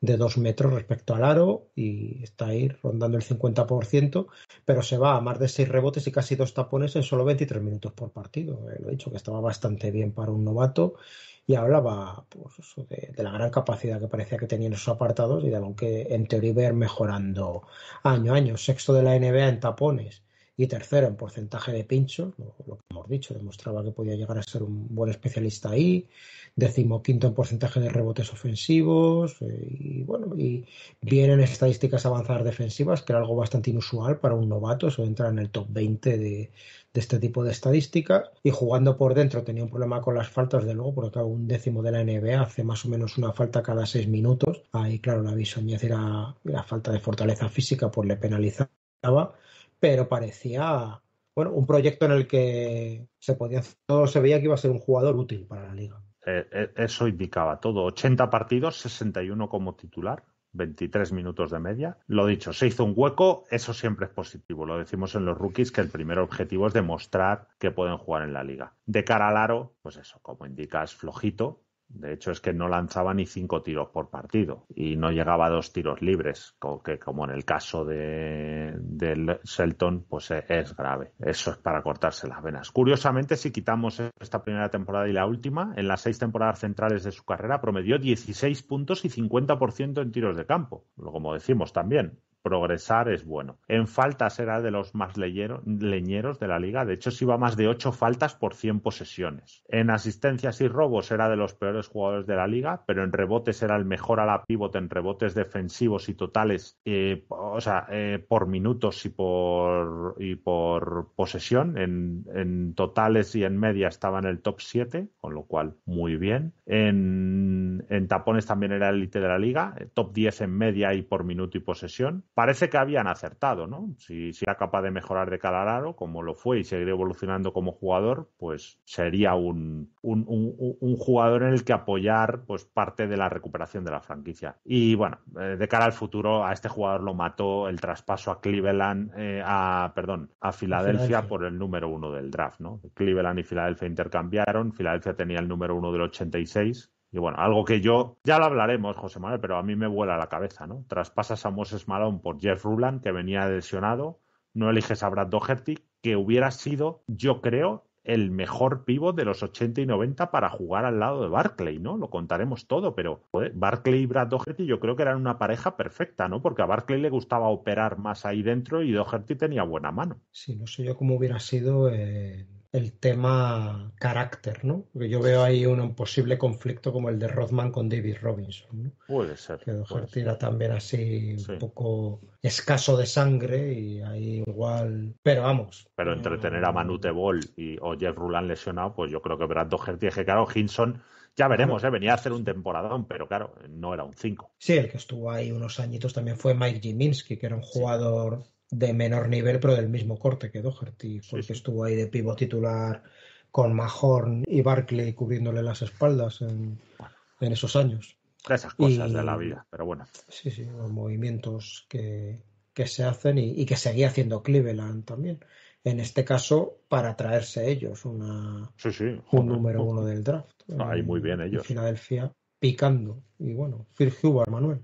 Speaker 1: de dos metros respecto al aro y está ahí rondando el 50%, pero se va a más de seis rebotes y casi dos tapones en solo 23 minutos por partido. Eh, lo he dicho que estaba bastante bien para un novato y hablaba pues, de, de, la gran capacidad que parecía que tenían esos apartados y de algo que en teoría iba a ir mejorando año a año. Sexto de la NBA en tapones y tercero en porcentaje de pinchos, lo, que hemos dicho, demostraba que podía llegar a ser un buen especialista ahí, Décimo quinto en porcentaje de rebotes ofensivos eh, y bueno, y vienen estadísticas avanzadas defensivas, que era algo bastante inusual para un novato, eso entra en el top 20 de, este tipo de estadísticas y jugando por dentro tenía un problema con las faltas de luego, porque cada un décimo de la NBA hace más o menos una falta cada seis minutos, ahí claro, la bisoñez era, la falta de fortaleza física, pues le penalizaba pero parecía bueno, un proyecto en el que se podía, todo se veía que iba a ser un jugador útil para la
Speaker 2: liga. Eh, eh, eso indicaba todo. 80 partidos, 61 como titular, 23 minutos de media. Lo dicho, se hizo un hueco, eso siempre es positivo. Lo decimos en los rookies que el primer objetivo es demostrar que pueden jugar en la liga. De cara al aro, pues eso, como indicas, flojito, de hecho, es que no lanzaba ni cinco tiros por partido y no llegaba a dos tiros libres, que como en el caso de, Shelton, pues e, es, grave. Eso es para cortarse las venas. Curiosamente, si quitamos esta primera temporada y la última, en las seis temporadas centrales de su carrera promedió 16 puntos y 50% en tiros de campo. Como decimos también, progresar es bueno. En faltas era de los más leñeros de la liga. De hecho, se iba más de 8 faltas por 100 posesiones. En asistencias y robos era de los peores jugadores de la liga, pero en rebotes era el mejor a la pívot en rebotes defensivos y totales, eh, o sea, eh, por minutos y por, y por posesión. En, totales y en media estaba en el top 7, con lo cual muy bien. En, tapones también era elite de la liga, eh, top 10 en media y por minuto y posesión parece que habían acertado, ¿no? Si, era capaz de mejorar de Calararo, como lo fue, y seguir evolucionando como jugador, pues sería un, jugador en el que apoyar pues, parte de la recuperación de la franquicia. Y bueno, eh, de cara al futuro, a este jugador lo mató el traspaso a Cleveland, eh, a, perdón, a Filadelfia por el número uno del draft, ¿no? Cleveland y Filadelfia intercambiaron, Filadelfia tenía el número uno del 86 y bueno, algo que yo, ya lo hablaremos, José Manuel, pero a mí me vuela la cabeza, ¿no? Traspasas a Moses Malone por Jeff Ruland, que venía lesionado, no eliges a Brad Doherty, que hubiera sido, yo creo, el mejor pivo de los 80 y 90 para jugar al lado de Barclay, ¿no? Lo contaremos todo, pero Barclay y Brad Doherty yo creo que eran una pareja perfecta, ¿no? Porque a Barclay le gustaba operar más ahí dentro y Doherty tenía buena mano.
Speaker 1: Sí, no sé yo cómo hubiera sido eh, el tema carácter, ¿no? Porque yo veo ahí un posible conflicto como el de Rothman con David Robinson, ¿no? Puede ser. Que Doherty era también así un poco escaso de sangre y ahí igual...
Speaker 2: Pero vamos. Pero entre tener a Manute Ball y, o Jeff lesionado, pues yo creo que Brad Doherty es que claro, Hinson... Ya veremos, ¿eh? venía a hacer un temporadón, pero claro, no era un 5.
Speaker 1: Sí, el que estuvo ahí unos añitos también fue Mike Jiminski, que era un jugador de menor nivel, pero del mismo corte que Doherty, porque estuvo ahí de pivo titular con Mahorn y Barkley cubriéndole las espaldas en, esos años.
Speaker 2: Esas cosas de la vida, pero bueno.
Speaker 1: Sí, sí, los movimientos que, se hacen y, que seguía haciendo Cleveland también. En este caso, para traerse ellos una, un número uno del draft.
Speaker 2: Ahí muy bien ellos.
Speaker 1: Filadelfia picando. Y bueno, Phil Hubar,
Speaker 2: Manuel.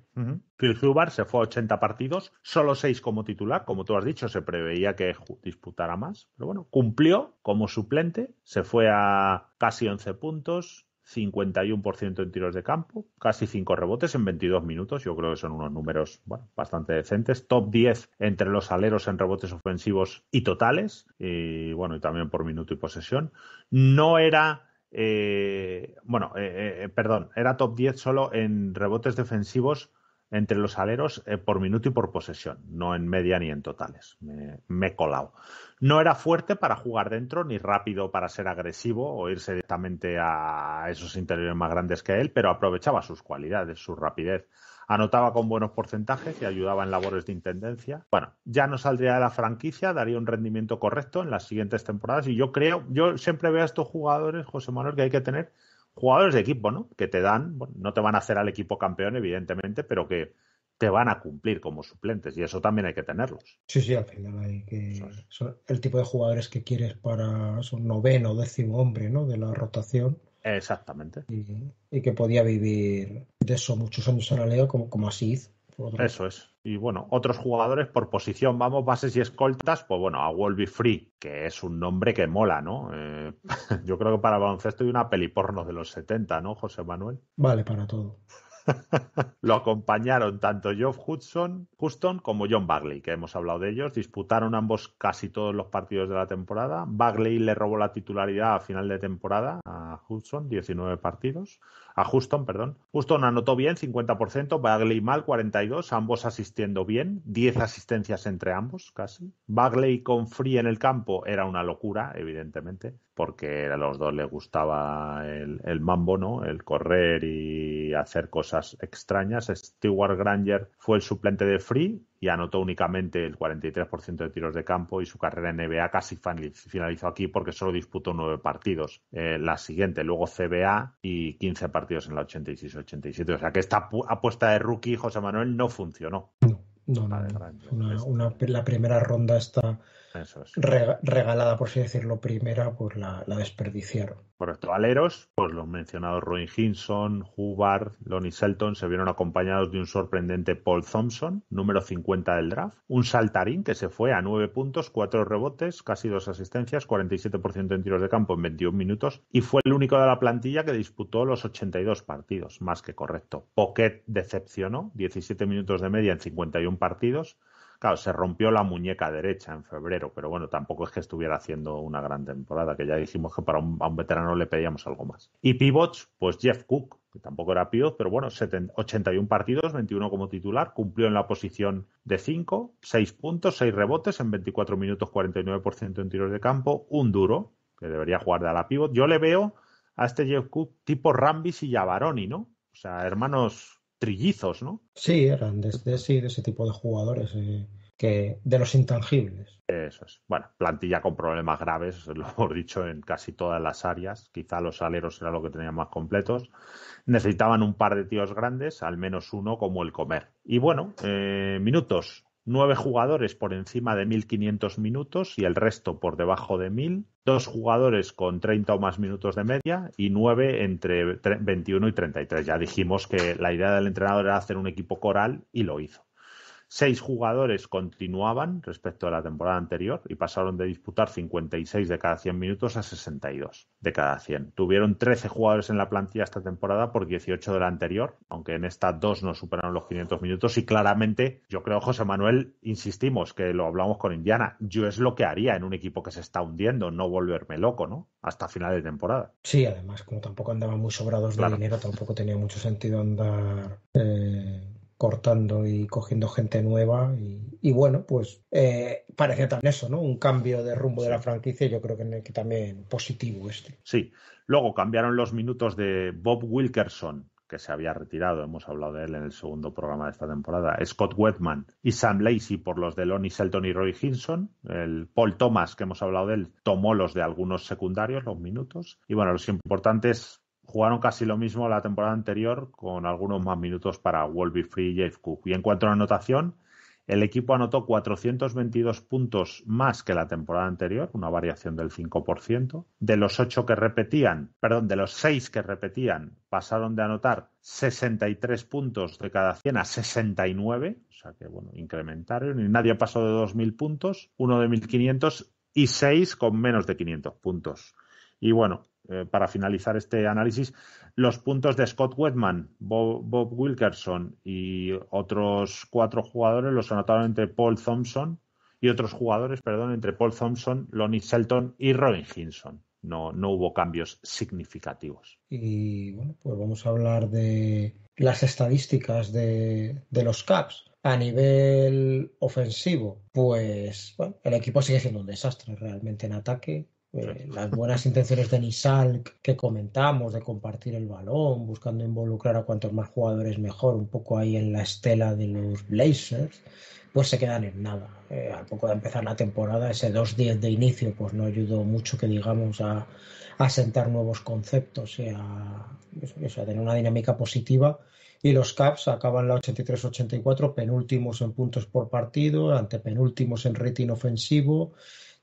Speaker 2: Phil se fue a 80 partidos, solo 6 como titular, como tú has dicho, se preveía que disputara más, pero bueno, cumplió como suplente, se fue a casi 11 puntos, 51% en tiros de campo, casi 5 rebotes en 22 minutos. Yo creo que son unos números bastante decentes. Top 10 entre los aleros en rebotes ofensivos y totales. Y bueno, y también por minuto y posesión. No era eh, bueno, eh, eh, perdón, era top 10 solo en rebotes defensivos entre los aleros por minuto y por posesión, no en media ni en totales. me, he colado. No era fuerte para jugar dentro, ni rápido para ser agresivo o irse directamente a esos interiores más grandes que él, pero aprovechaba sus cualidades, su rapidez, Anotaba con buenos porcentajes y ayudaba en labores de intendencia. Bueno, ya no saldría de la franquicia, daría un rendimiento correcto en las siguientes temporadas. Y yo creo, yo siempre veo a estos jugadores, José Manuel, que hay que tener jugadores de equipo, ¿no? Que te dan, bueno, no te van a hacer al equipo campeón, evidentemente, pero que te van a cumplir como suplentes y eso también hay que tenerlos.
Speaker 1: Sí, sí, al final hay que el tipo de jugadores que quieres para su noveno, décimo hombre, ¿no? De la rotación
Speaker 2: Exactamente.
Speaker 1: Y, que podía vivir de eso muchos años en Aleo, como, como así
Speaker 2: Eso es. Y bueno, otros jugadores por posición, vamos, bases y escoltas, pues bueno, a Wolby Free, que es un nombre que mola, ¿no? Eh, yo creo que para baloncesto hay una peli porno de los 70, ¿no, José Manuel?
Speaker 1: Vale, para todo.
Speaker 2: Lo acompañaron tanto Jeff Hudson, Houston como John Bagley, que hemos hablado de ellos. Disputaron ambos casi todos los partidos de la temporada. Bagley le robó la titularidad a final de temporada a Hudson, 19 partidos. A Houston, perdón. Houston anotó bien, 50%, Bagley mal, 42, ambos asistiendo bien, 10 asistencias entre ambos, casi. Bagley con Free en el campo era una locura, evidentemente porque a los dos les gustaba el, mambo, ¿no? El correr y hacer cosas extrañas. Stewart Granger fue el suplente de Free y anotó únicamente el 43% de tiros de campo y su carrera en NBA casi finalizó aquí porque solo disputó nueve partidos. Eh, la siguiente, luego CBA y 15 partidos en la 86-87. O sea que esta apuesta de rookie, José Manuel, no funcionó.
Speaker 1: No, la primera ronda está regalada, por así decirlo, primera, por la, la desperdiciaron.
Speaker 2: Correcto. Aleros, pues los mencionados Roy Hinson, Hubbard, Lonnie Shelton, se vieron acompañados de un sorprendente Paul Thompson, número 50 del draft, un saltarín que se fue a 9 puntos, 4 rebotes, casi 2 asistencias, 47% en tiros de campo en 21 minutos y fue el único de la plantilla que disputó los 82 partidos, más que correcto. Pocket decepcionó, 17 minutos de media en 51 partidos, Claro, se rompió la muñeca derecha en febrero, pero bueno, tampoco es que estuviera haciendo una gran temporada, que ya dijimos que para un, veterano le pedíamos algo más. Y pivots, pues Jeff Cook, que tampoco era pivot, pero bueno, 81 partidos, 21 como titular, cumplió en la posición de 5, 6 puntos, 6 rebotes en 24 minutos, 49% en tiros de campo, un duro, que debería jugar de a la pivot. Yo le veo a este Jeff Cook tipo Rambis y Jabaroni, ¿no? O sea, hermanos trillizos, ¿no?
Speaker 1: Sí, eran de, ese tipo de jugadores. Eh, que de los intangibles.
Speaker 2: Eso es. Bueno, plantilla con problemas graves, lo hemos dicho en casi todas las áreas. Quizá los aleros eran lo que tenían más completos. Necesitaban un par de tíos grandes, al menos uno como el comer. Y bueno, eh, minutos nueve jugadores por encima de 1.500 minutos y el resto por debajo de 1.000, dos jugadores con 30 o más minutos de media y nueve entre 21 y 33. Ya dijimos que la idea del entrenador era hacer un equipo coral y lo hizo. Seis jugadores continuaban respecto a la temporada anterior y pasaron de disputar 56 de cada 100 minutos a 62 de cada 100. Tuvieron 13 jugadores en la plantilla esta temporada por 18 de la anterior, aunque en esta dos no superaron los 500 minutos y claramente yo creo, José Manuel, insistimos que lo hablamos con Indiana, yo es lo que haría en un equipo que se está hundiendo, no volverme loco, ¿no? Hasta final de temporada.
Speaker 1: Sí, además, como tampoco andaban muy sobrados de dinero, tampoco tenía mucho sentido andar... Eh, cortando y cogiendo gente nueva y, bueno, pues eh, parece también eso, ¿no? Un cambio de rumbo de la franquicia, yo creo que, también positivo este.
Speaker 2: Sí, luego cambiaron los minutos de Bob Wilkerson, que se había retirado, hemos hablado de él en el segundo programa de esta temporada, Scott wetman y Sam Lacey por los de Lonnie Shelton y Roy Hinson, el Paul Thomas que hemos hablado de él tomó los de algunos secundarios, los minutos, y bueno, los importantes jugaron casi lo mismo la temporada anterior, con algunos más minutos para Wolby Free y Jeff Cook. Y en cuanto a la anotación, el equipo anotó 422 puntos más que la temporada anterior, una variación del 5%. De los ocho que repetían, perdón, de los 6 que repetían, pasaron de anotar 63 puntos de cada 100 a 69, o sea que, bueno, incrementaron y nadie pasó de 2.000 puntos, uno de 1.500 y seis con menos de 500 puntos. Y bueno, eh, para finalizar este análisis, los puntos de Scott Wedman, Bob, Wilkerson y otros cuatro jugadores los anotaron entre Paul Thompson y otros jugadores, perdón, entre Paul Thompson, Lonnie Shelton y Robin Hinson. No, no hubo cambios significativos.
Speaker 1: Y bueno, pues vamos a hablar de las estadísticas de, de los Caps. A nivel ofensivo, pues bueno, el equipo sigue siendo un desastre realmente en ataque. Eh, las buenas intenciones de Nisal que comentamos, de compartir el balón, buscando involucrar a cuantos más jugadores mejor, un poco ahí en la estela de los Blazers, pues se quedan en nada. Eh, al poco de empezar la temporada, ese 2-10 de inicio, pues no ayudó mucho que digamos a, asentar nuevos conceptos y a, a tener una dinámica positiva y los Caps acaban la 83-84, penúltimos en puntos por partido, antepenúltimos en rating ofensivo,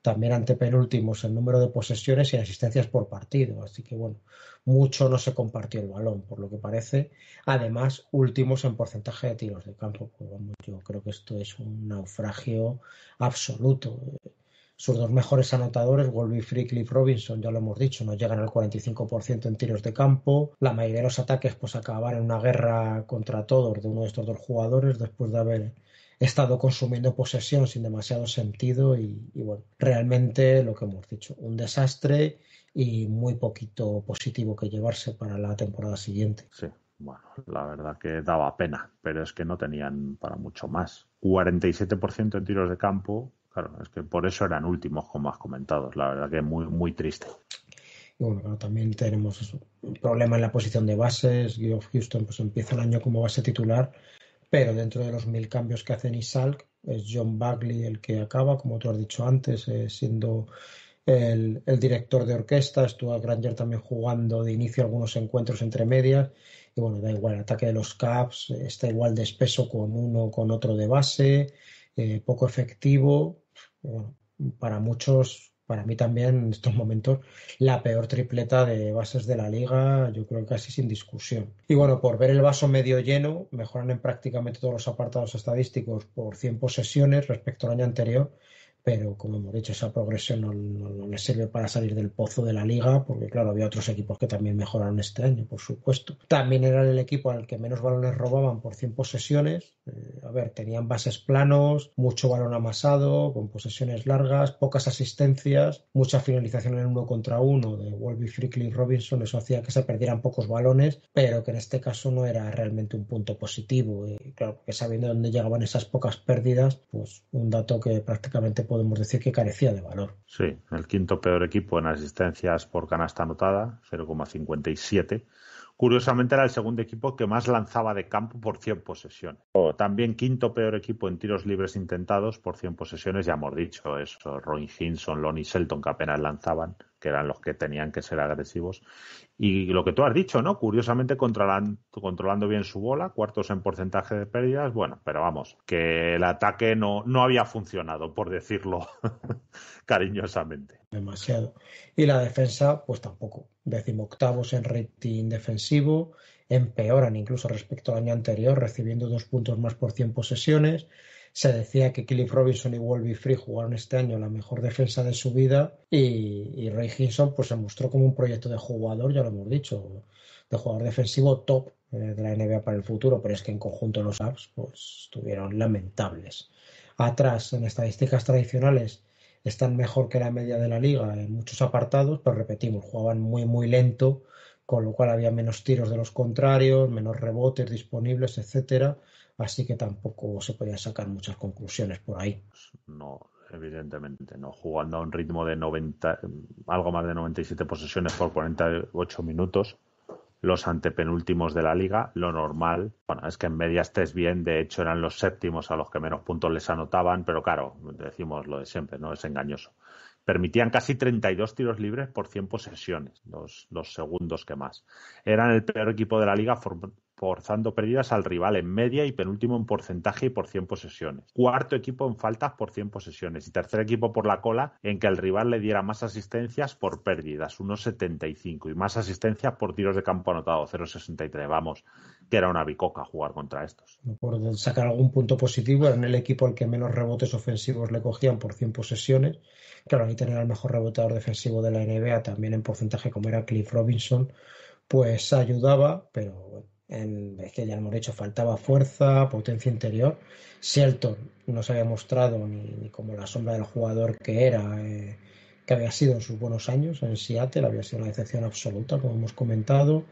Speaker 1: también penúltimos en número de posesiones y asistencias por partido. Así que bueno, mucho no se compartió el balón, por lo que parece. Además, últimos en porcentaje de tiros de campo. Pues, yo creo que esto es un naufragio absoluto. Sus dos mejores anotadores, Wolby Free, y Robinson, ya lo hemos dicho, no llegan al 45% en tiros de campo. La mayoría de los ataques pues acabar en una guerra contra todos de uno de estos dos jugadores después de haber estado consumiendo posesión sin demasiado sentido y, bueno, realmente lo que hemos dicho, un desastre y muy poquito positivo que llevarse para la temporada siguiente. Sí,
Speaker 2: bueno, la verdad que daba pena, pero es que no tenían para mucho más. 47% en tiros de campo, claro, es que por eso eran últimos, como has comentado, la verdad que muy, muy triste.
Speaker 1: Y bueno, también tenemos un problema en la posición de bases. of Houston pues empieza el año como base titular pero dentro de los mil cambios que hace Nisalk, es John Bagley el que acaba, como tú has dicho antes, eh, siendo el, director de orquesta, a Granger también jugando de inicio algunos encuentros entre medias, y bueno, da igual, el ataque de los Caps eh, está igual de espeso con uno con otro de base, eh, poco efectivo, bueno, para muchos para mí también en estos momentos la peor tripleta de bases de la liga, yo creo casi sin discusión. Y bueno, por ver el vaso medio lleno, mejoran en prácticamente todos los apartados estadísticos por 100 posesiones respecto al año anterior, pero como hemos dicho, esa progresión no, le sirve para salir del pozo de la liga, porque claro, había otros equipos que también mejoraron este año, por supuesto. También era el equipo al que menos balones robaban por 100 posesiones, eh, a ver, tenían bases planos, mucho balón amasado, con posesiones largas, pocas asistencias, mucha finalización en uno contra uno de Wolby, Frickley y Robinson. Eso hacía que se perdieran pocos balones, pero que en este caso no era realmente un punto positivo. Y claro, que sabiendo dónde llegaban esas pocas pérdidas, pues un dato que prácticamente podemos decir que carecía de
Speaker 2: valor. Sí, el quinto peor equipo en asistencias por canasta anotada, 0,57 Curiosamente era el segundo equipo que más lanzaba de campo por 100 posesiones. O también quinto peor equipo en tiros libres intentados por 100 posesiones, ya hemos dicho eso, Roy Hinson, Lonnie Shelton que apenas lanzaban, que eran los que tenían que ser agresivos. Y lo que tú has dicho, ¿no? Curiosamente controlando, controlando bien su bola, cuartos en porcentaje de pérdidas, bueno, pero vamos, que el ataque no, no había funcionado, por decirlo cariñosamente.
Speaker 1: Demasiado. Y la defensa, pues tampoco decimoctavos en rating defensivo, empeoran incluso respecto al año anterior, recibiendo dos puntos más por 100 posesiones. Se decía que Cliff Robinson y Wolby Free jugaron este año la mejor defensa de su vida y, Ray Hinson pues, se mostró como un proyecto de jugador, ya lo hemos dicho, de jugador defensivo top eh, de la NBA para el futuro, pero es que en conjunto los apps pues, estuvieron lamentables. Atrás, en estadísticas tradicionales, están mejor que la media de la liga en muchos apartados, pero repetimos, jugaban muy, muy lento, con lo cual había menos tiros de los contrarios, menos rebotes disponibles, etcétera. Así que tampoco se podían sacar muchas conclusiones por ahí.
Speaker 2: No, evidentemente, no. Jugando a un ritmo de 90, algo más de 97 posesiones por 48 minutos, los antepenúltimos de la liga. Lo normal, bueno, es que en media estés bien, de hecho eran los séptimos a los que menos puntos les anotaban, pero claro, decimos lo de siempre, ¿no? Es engañoso. Permitían casi 32 tiros libres por 100 posesiones, los, segundos que más. Eran el peor equipo de la liga, forzando pérdidas al rival en media y penúltimo en porcentaje y por 100 posesiones. Cuarto equipo en faltas por 100 posesiones y tercer equipo por la cola en que el rival le diera más asistencias por pérdidas, 1,75 y más asistencias por tiros de campo anotado, 0,63. Vamos, que era una bicoca jugar contra estos.
Speaker 1: Por sacar algún punto positivo, en el equipo al que menos rebotes ofensivos le cogían por 100 posesiones. Claro, ahí tener al mejor rebotador defensivo de la NBA también en porcentaje como era Cliff Robinson, pues ayudaba, pero bueno es que ya hemos dicho, faltaba fuerza, potencia interior. Shelton no se había mostrado ni, como la sombra del jugador que era, eh, que había sido en sus buenos años en Seattle, había sido una decepción absoluta, como hemos comentado.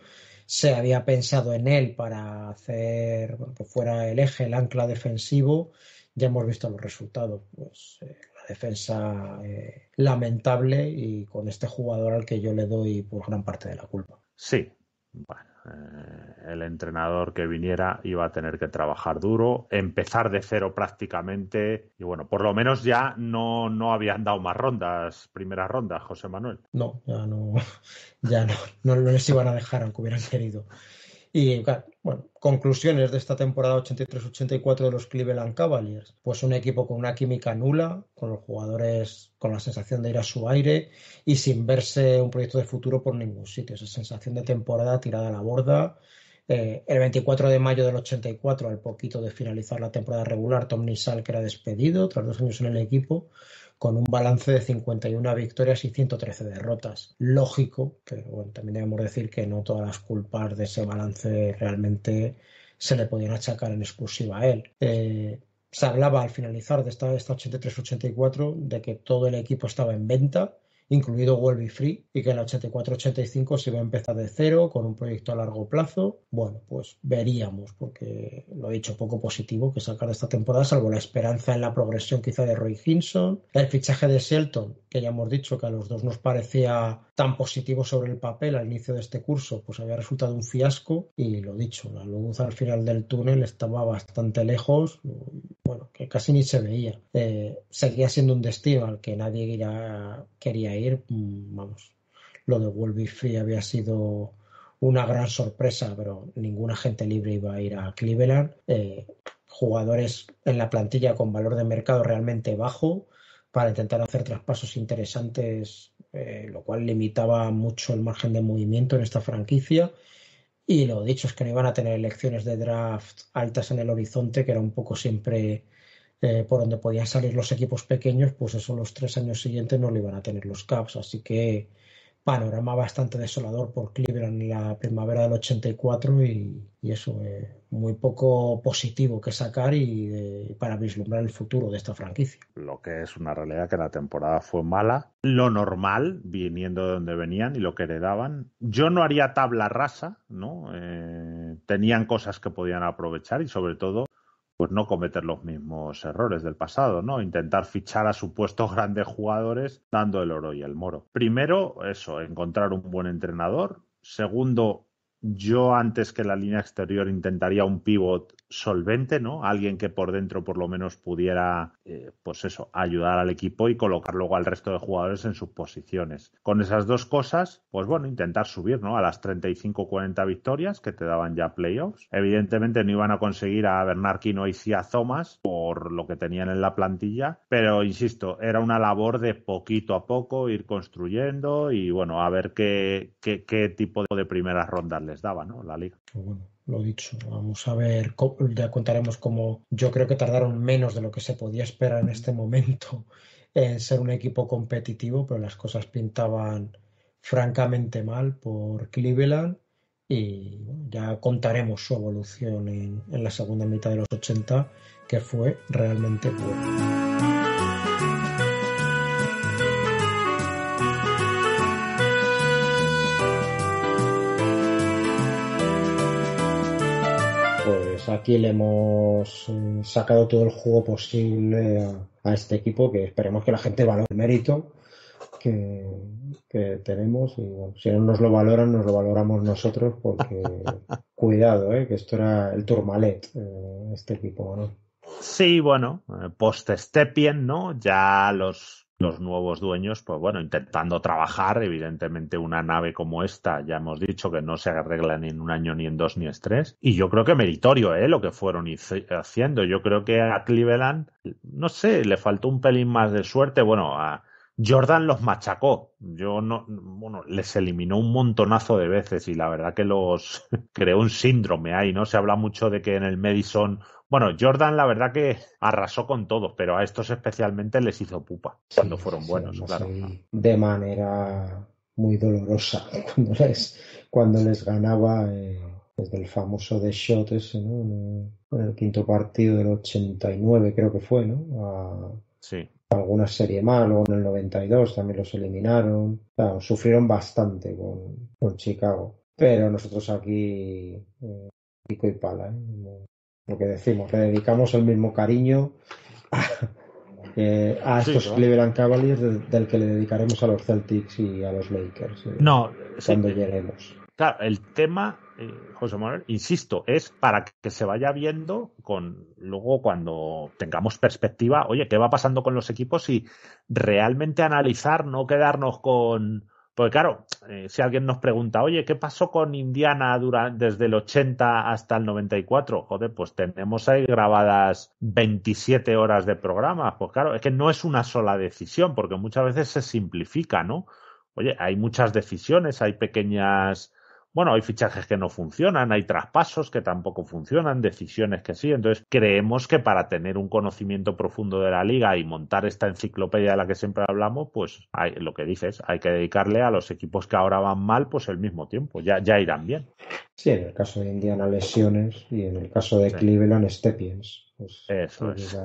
Speaker 1: Se había pensado en él para hacer que fuera el eje, el ancla defensivo. Ya hemos visto los resultados. Pues, eh, defensa eh, lamentable y con este jugador al que yo le doy por pues, gran parte de la culpa.
Speaker 2: Sí, bueno eh, el entrenador que viniera iba a tener que trabajar duro, empezar de cero prácticamente. Y bueno, por lo menos ya no, no habían dado más rondas, primeras rondas, José Manuel.
Speaker 1: No, ya no, ya no, no les iban a dejar aunque hubieran querido. Y bueno, conclusiones de esta temporada 83-84 de los Cleveland Cavaliers. Pues un equipo con una química nula, con los jugadores con la sensación de ir a su aire y sin verse un proyecto de futuro por ningún sitio. Esa sensación de temporada tirada a la borda. Eh, el 24 de mayo del 84, al poquito de finalizar la temporada regular, Tom Nisal que era despedido tras dos años en el equipo, con un balance de 51 victorias y 113 derrotas. Lógico, pero también debemos decir que no todas las culpas de ese balance realmente se le podían achacar en exclusiva a él. Eh, se hablaba al finalizar de esta, esta 83-84 de que todo el equipo estaba en venta, incluido Welby Free, y que el 84-85 se va a empezar de cero con un proyecto a largo plazo. Bueno, pues veríamos, porque lo he dicho poco positivo que sacar esta temporada, salvo la esperanza en la progresión quizá de Roy Hinson. El fichaje de Shelton que ya hemos dicho que a los dos nos parecía tan positivo sobre el papel al inicio de este curso, pues había resultado un fiasco y lo dicho, la luz al final del túnel estaba bastante lejos, bueno, que casi ni se veía. Eh, seguía siendo un destino al que nadie quería ir, mm, vamos, lo de B-Free había sido una gran sorpresa, pero ninguna gente libre iba a ir a Cleveland. Eh, jugadores en la plantilla con valor de mercado realmente bajo, para intentar hacer traspasos interesantes, eh, lo cual limitaba mucho el margen de movimiento en esta franquicia. Y lo dicho es que no iban a tener elecciones de draft altas en el horizonte, que era un poco siempre eh, por donde podían salir los equipos pequeños, pues eso los tres años siguientes no lo iban a tener los Caps. Así que panorama bastante desolador por Cleveland en la primavera del 84 y, eso, eh, muy poco positivo que sacar y eh, para vislumbrar el futuro de esta franquicia.
Speaker 2: Lo que es una realidad que la temporada fue mala, lo normal, viniendo de donde venían y lo que heredaban. Yo no haría tabla rasa, ¿no? Eh, tenían cosas que podían aprovechar y sobre todo pues no cometer los mismos errores del pasado, ¿no? Intentar fichar a supuestos grandes jugadores dando el oro y el moro. Primero, eso, encontrar un buen entrenador. Segundo, yo antes que la línea exterior intentaría un pivot solvente, ¿no? Alguien que por dentro por lo menos pudiera, eh, pues eso, ayudar al equipo y colocar luego al resto de jugadores en sus posiciones. Con esas dos cosas, pues bueno, intentar subir, ¿no? A las 35-40 victorias que te daban ya playoffs. Evidentemente no iban a conseguir a Bernarquino y Ciazomas por lo que tenían en la plantilla, pero insisto, era una labor de poquito a poco ir construyendo y bueno, a ver qué, qué, tipo de primeras rondas les daba, ¿no? La liga. Pues
Speaker 1: bueno lo dicho, vamos a ver, ya contaremos cómo yo creo que tardaron menos de lo que se podía esperar en este momento en ser un equipo competitivo, pero las cosas pintaban francamente mal por Cleveland y ya contaremos su evolución en, la segunda mitad de los 80, que fue realmente buena. aquí le hemos mm, sacado todo el juego posible a, este equipo que esperemos que la gente valore el mérito que, tenemos y si no nos lo valoran, nos lo valoramos nosotros porque cuidado, eh, que esto era el turmalet eh, este equipo,
Speaker 2: Sí, bueno, eh, post-Stepien, ¿no? Ya los los nuevos dueños, pues bueno, intentando trabajar, evidentemente una nave como esta, ya hemos dicho que no se arregla ni en un año, ni en dos, ni en tres, y yo creo que meritorio, ¿eh? Lo que fueron haciendo, yo creo que a Cleveland, no sé, le faltó un pelín más de suerte, bueno, a Jordan los machacó, yo no, bueno, les eliminó un montonazo de veces y la verdad que los creó un síndrome ahí, ¿no? Se habla mucho de que en el Madison bueno, Jordan la verdad que arrasó con todos, pero a estos especialmente les hizo pupa cuando fueron buenos, claro.
Speaker 1: De manera muy dolorosa cuando les, cuando les ganaba eh, desde el famoso de shot ese, ¿no? En el quinto partido del 89 creo que fue, ¿no? sí. alguna serie malo en el 92 también los eliminaron. Claro, sufrieron bastante con, Chicago. Pero nosotros aquí eh, pico y pala. ¿eh? lo que decimos, le dedicamos el mismo cariño a, eh, estos Cleveland Cavaliers del, que le dedicaremos a los Celtics y a los Lakers. Eh, no, cuando lleguemos.
Speaker 2: Claro, el tema, eh, José Manuel, insisto, es para que se vaya viendo con luego cuando tengamos perspectiva, oye, ¿qué va pasando con los equipos? Y realmente analizar, no quedarnos con pues claro, eh, si alguien nos pregunta, oye, ¿qué pasó con Indiana desde el 80 hasta el 94? Joder, pues tenemos ahí grabadas 27 horas de programa. Pues claro, es que no es una sola decisión, porque muchas veces se simplifica, ¿no? Oye, hay muchas decisiones, hay pequeñas bueno, hay fichajes que no funcionan, hay traspasos que tampoco funcionan, decisiones que sí. Entonces, creemos que para tener un conocimiento profundo de la liga y montar esta enciclopedia de la que siempre hablamos, pues hay, lo que dices, hay que dedicarle a los equipos que ahora van mal, pues el mismo tiempo, ya, irán bien.
Speaker 1: Sí, en el caso de Indiana lesiones y en el caso de Cleveland
Speaker 2: Stepiens. Pues, Eso pues es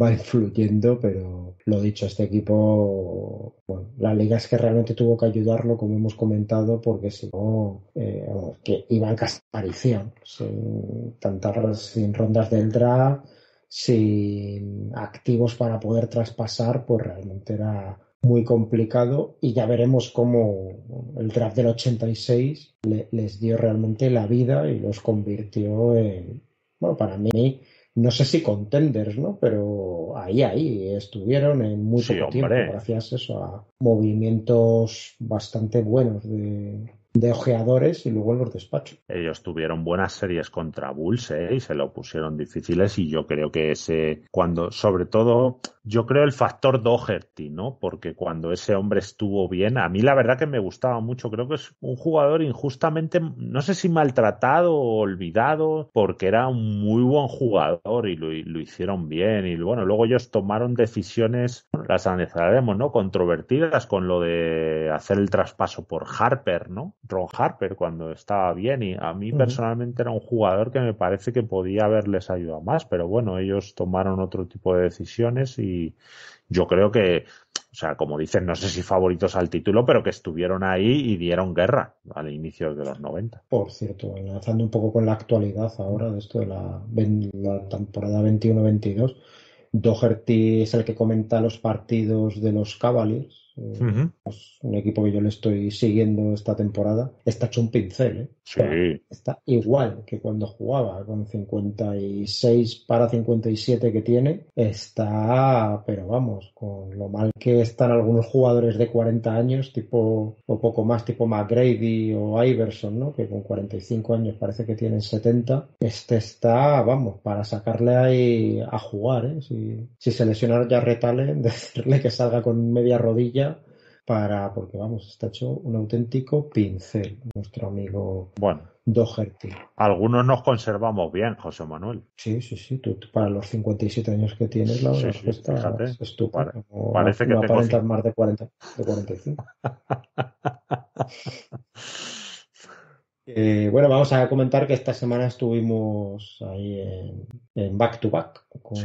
Speaker 1: va influyendo, pero lo dicho, este equipo, bueno, la liga es que realmente tuvo que ayudarlo, como hemos comentado, porque si no, eh, que iban casi sin tantas, sin rondas del draft, sin activos para poder traspasar, pues realmente era muy complicado y ya veremos cómo el draft del 86 les dio realmente la vida y los convirtió en, bueno, para mí no sé si contenders, ¿no? Pero ahí, ahí estuvieron en muy poco tiempo, gracias eso, a movimientos bastante buenos de, de ojeadores y luego los despachos.
Speaker 2: Ellos tuvieron buenas series contra Bulls ¿eh? y se lo pusieron difíciles y yo creo que ese cuando sobre todo yo creo el factor Doherty, ¿no? Porque cuando ese hombre estuvo bien, a mí la verdad que me gustaba mucho. Creo que es un jugador injustamente, no sé si maltratado o olvidado, porque era un muy buen jugador y lo, lo hicieron bien. Y bueno, luego ellos tomaron decisiones, las analizaremos, ¿no? Controvertidas con lo de hacer el traspaso por Harper, ¿no? Ron Harper cuando estaba bien. Y a mí personalmente era un jugador que me parece que podía haberles ayudado más, pero bueno, ellos tomaron otro tipo de decisiones y yo creo que, o sea, como dicen, no sé si favoritos al título, pero que estuvieron ahí y dieron guerra al inicio de los 90.
Speaker 1: Por cierto, enlazando un poco con la actualidad ahora de esto de la, temporada 21-22, Doherty es el que comenta los partidos de los Cavaliers. Eh, pues, un equipo que yo le estoy siguiendo esta temporada. Está hecho un pincel, ¿eh? está igual que cuando jugaba, con 56 para 57 que tiene, está, pero vamos, con lo mal que están algunos jugadores de 40 años, tipo, o poco más, tipo McGrady o Iverson, ¿no? Que con 45 años parece que tienen 70. Este está, vamos, para sacarle ahí a jugar, ¿eh? Si, si se lesionara ya retale, decirle que salga con media rodilla para, porque vamos, está hecho un auténtico pincel,
Speaker 2: nuestro amigo bueno, Doherty. Algunos nos conservamos bien, José Manuel.
Speaker 1: Sí, sí, sí, tú, para los 57 años que tienes, la verdad sí, está parece que aparentas más de, 40, de 45. Eh, bueno, vamos a comentar que esta semana estuvimos ahí en, Back to Back con,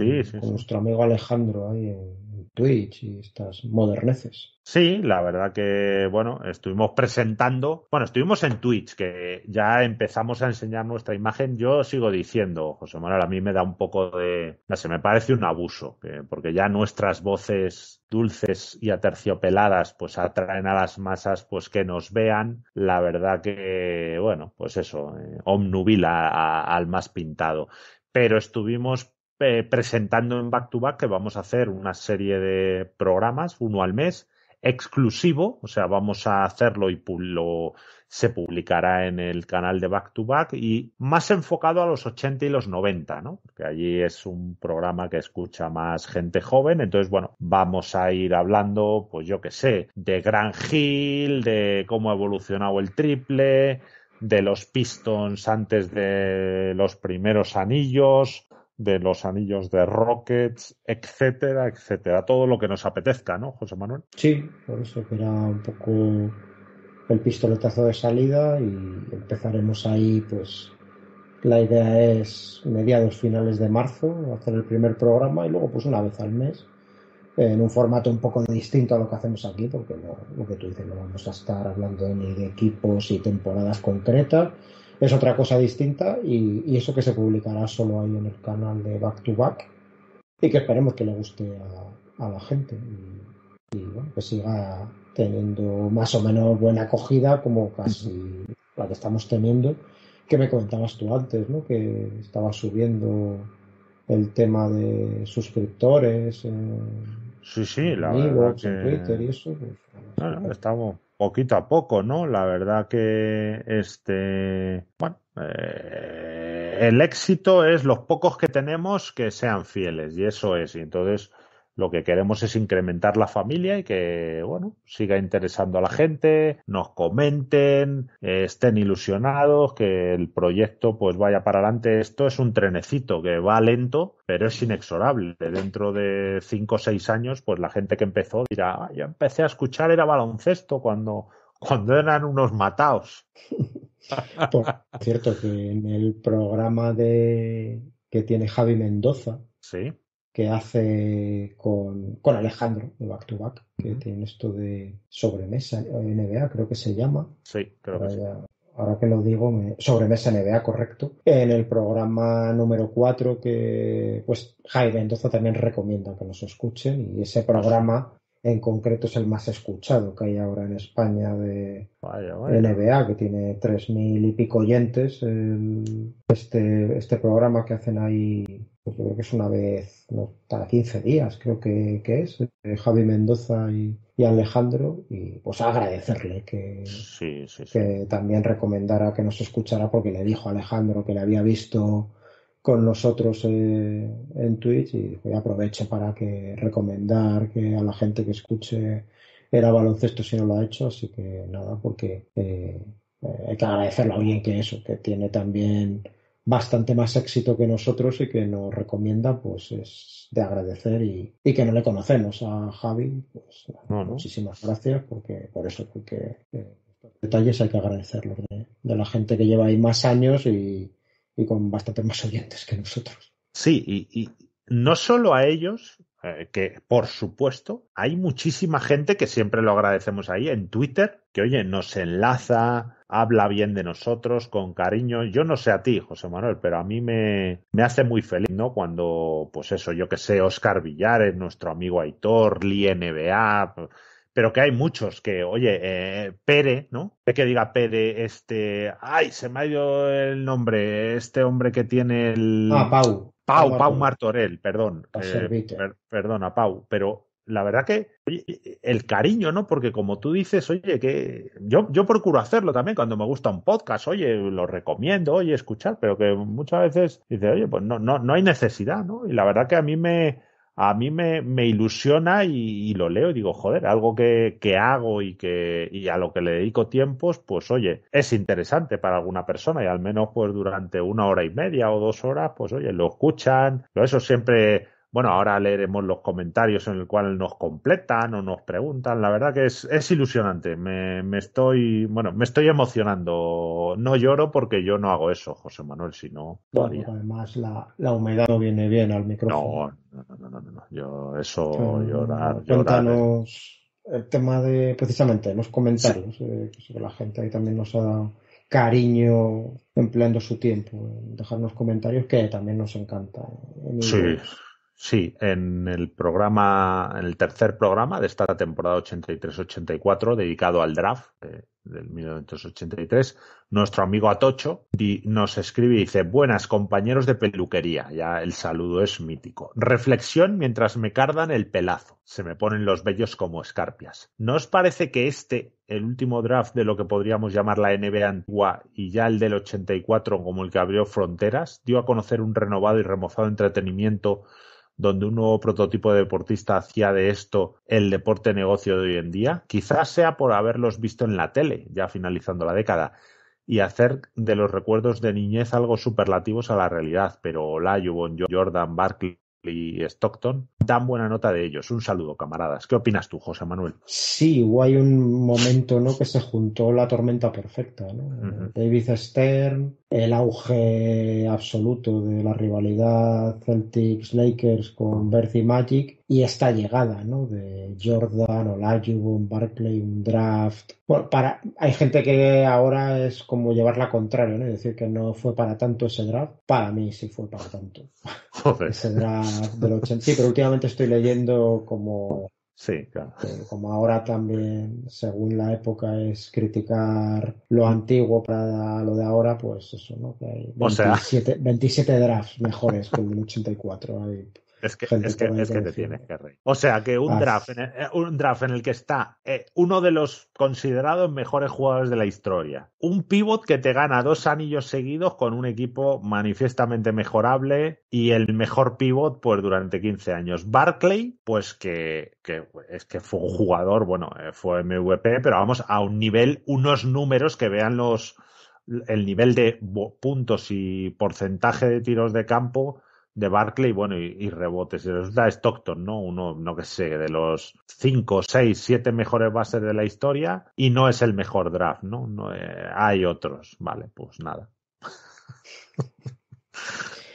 Speaker 1: nuestro amigo Alejandro ahí en, Twitch y estas
Speaker 2: moderneces. Sí, la verdad que, bueno, estuvimos presentando, bueno, estuvimos en Twitch, que ya empezamos a enseñar nuestra imagen. Yo sigo diciendo, José Manuel, a mí me da un poco de, no sé, me parece un abuso, porque ya nuestras voces dulces y aterciopeladas, pues atraen a las masas, pues que nos vean. La verdad que, bueno, pues eso, eh, omnubila al más pintado. Pero estuvimos eh, presentando en back to back que vamos a hacer una serie de programas, uno al mes, exclusivo, o sea, vamos a hacerlo y lo, se publicará en el canal de back to back y más enfocado a los 80 y los 90, ¿no? Porque allí es un programa que escucha más gente joven, entonces, bueno, vamos a ir hablando, pues yo qué sé, de Gran Hill, de cómo ha evolucionado el triple, de los Pistons antes de los primeros anillos, de los anillos de Rockets, etcétera, etcétera. Todo lo que nos apetezca, ¿no, José Manuel?
Speaker 1: Sí, por eso que era un poco el pistoletazo de salida y empezaremos ahí, pues la idea es mediados finales de marzo hacer el primer programa y luego pues una vez al mes en un formato un poco distinto a lo que hacemos aquí, porque lo que tú dices, no vamos a estar hablando ni de equipos y temporadas concretas, es otra cosa distinta y, eso que se publicará solo ahí en el canal de Back to Back y que esperemos que le guste a, la gente y, que siga teniendo más o menos buena acogida como casi la que estamos teniendo que me comentabas tú antes, ¿no? que estaba subiendo el tema de suscriptores. Eh,
Speaker 2: sí, sí, la Twitter y eso. Pues, estamos, poquito a poco, ¿no? La verdad que este, bueno, eh, el éxito es los pocos que tenemos que sean fieles y eso es. Y entonces lo que queremos es incrementar la familia y que, bueno, siga interesando a la gente, nos comenten, eh, estén ilusionados, que el proyecto pues vaya para adelante. Esto es un trenecito que va lento, pero es inexorable. Dentro de cinco o seis años, pues la gente que empezó dirá, yo empecé a escuchar era baloncesto cuando, cuando eran unos mataos.
Speaker 1: Por cierto, que en el programa de que tiene Javi Mendoza, ¿Sí? que hace con, Alejandro de Back to Back, que tiene esto de sobremesa NBA, creo que se llama.
Speaker 2: Sí, creo
Speaker 1: Ahora que lo digo, sobremesa NBA, correcto. En el programa número 4, que pues Jaime entonces también recomienda que nos escuchen, y ese pues programa en concreto es el más escuchado que hay ahora en España de NBA, que tiene tres mil y pico oyentes. Eh, este, este programa que hacen ahí, pues yo creo que es una vez, no, cada 15 días, creo que, es, eh, Javi Mendoza y, Alejandro, y pues agradecerle que, que también recomendara que nos escuchara, porque le dijo a Alejandro que le había visto con nosotros eh, en Twitch y pues, aprovecho para que recomendar que a la gente que escuche era baloncesto si no lo ha hecho, así que nada, porque eh, eh, hay que agradecerle a alguien que eso, que tiene también bastante más éxito que nosotros y que nos recomienda, pues es de agradecer y, que no le conocemos a Javi, pues muchísimas gracias porque por eso, porque detalles hay que agradecerlos de, de la gente que lleva ahí más años y, y con bastante más oyentes que nosotros.
Speaker 2: Sí, y, no solo a ellos, eh, que por supuesto hay muchísima gente que siempre lo agradecemos ahí en Twitter, que oye, nos enlaza, habla bien de nosotros con cariño. Yo no sé a ti, José Manuel, pero a mí me, me hace muy feliz, ¿no? Cuando, pues eso, yo que sé, Oscar Villares, nuestro amigo Aitor, Lee NBA pero que hay muchos que, oye, eh, Pere, ¿no? Que diga Pere, este, ay, se me ha ido el nombre, este hombre que tiene el... Ah, Pau. Pau, Pau, Martorell, perdón. Eh, perdón, a Pau, pero la verdad que el cariño, ¿no? Porque como tú dices, oye, que yo, yo procuro hacerlo también cuando me gusta un podcast, oye, lo recomiendo, oye, escuchar, pero que muchas veces dice oye, pues no, no, no hay necesidad, ¿no? Y la verdad que a mí me, a mí me, ilusiona y, lo leo y digo, joder, algo que, que hago y, que, y a lo que le dedico tiempos, pues oye, es interesante para alguna persona y al menos pues durante una hora y media o dos horas, pues oye, lo escuchan, lo eso siempre bueno, ahora leeremos los comentarios en el cual nos completan o nos preguntan. La verdad que es, ilusionante. Me, me, estoy, bueno, me estoy emocionando. No lloro porque yo no hago eso, José Manuel, sino.
Speaker 1: además la, humedad no viene bien al micrófono. No, no,
Speaker 2: no, no, Yo eso llorar, Cuéntanos
Speaker 1: el tema de precisamente los comentarios eh, la gente ahí también nos ha dado cariño empleando su tiempo en dejarnos comentarios que también nos encanta.
Speaker 2: Eh, sí. Sí, en el programa, en el tercer programa de esta temporada 83-84, dedicado al draft eh, del 1983, nuestro amigo Atocho nos escribe y dice: Buenas compañeros de peluquería, ya el saludo es mítico. Reflexión mientras me cardan el pelazo, se me ponen los vellos como escarpias. ¿No os parece que este, el último draft de lo que podríamos llamar la NBA antigua y ya el del 84 como el que abrió fronteras, dio a conocer un renovado y remozado entretenimiento? donde un nuevo prototipo de deportista hacía de esto el deporte negocio de hoy en día, quizás sea por haberlos visto en la tele, ya finalizando la década, y hacer de los recuerdos de niñez algo superlativos a la realidad, pero Olajuwon, Jordan, Barkley, y Stockton dan buena nota de ellos. Un saludo, camaradas. ¿Qué opinas tú, José Manuel?
Speaker 1: Sí, hubo hay un momento ¿no? que se juntó la tormenta perfecta. ¿no? David Stern, el auge absoluto de la rivalidad Celtics-Lakers con y Magic y esta llegada ¿no? de Jordan, Olajuwon, Barclay, un draft. Bueno, para... Hay gente que ahora es como llevarla contrario, ¿no? decir que no fue para tanto ese draft. Para mí sí fue para tanto. Ese draft del 80. Sí, pero últimamente estoy leyendo como. Eh, como ahora también, según la época, es criticar lo antiguo para lo de ahora, pues eso, ¿no? Que hay 27, drafts mejores que el 84. Hay
Speaker 2: es que, te tiene que reír. O sea que un, ah, draft, en el, eh, un draft en el que está eh, uno de los considerados mejores jugadores de la historia. Un pivot que te gana dos anillos seguidos con un equipo manifiestamente mejorable y el mejor pivot pues durante 15 años. Barclay, pues que, que es que fue un jugador, bueno, eh, fue MVP, pero vamos a un nivel, unos números que vean los el nivel de puntos y porcentaje de tiros de campo de Barclay, bueno, y, rebotes. Y resulta Stockton, ¿no? Uno, no que sé, de los cinco seis siete mejores bases de la historia y no es el mejor draft, ¿no? no eh, hay otros, vale, pues nada.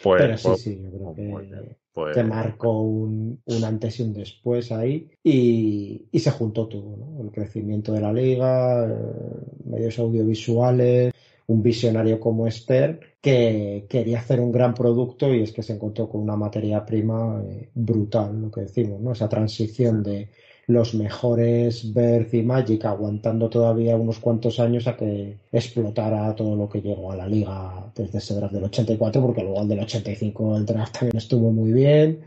Speaker 2: Pues, pues, sí, sí, pues, que te pues,
Speaker 1: marcó un, un, antes y un después ahí y, se juntó todo, ¿no? El crecimiento de la liga, eh, medios audiovisuales, un visionario como Esther que quería hacer un gran producto y es que se encontró con una materia prima eh, brutal, lo que decimos, ¿no? Esa transición de los mejores Birth y Magic aguantando todavía unos cuantos años a que explotara todo lo que llegó a la liga desde ese draft del 84, porque luego el del 85 el draft también estuvo muy bien.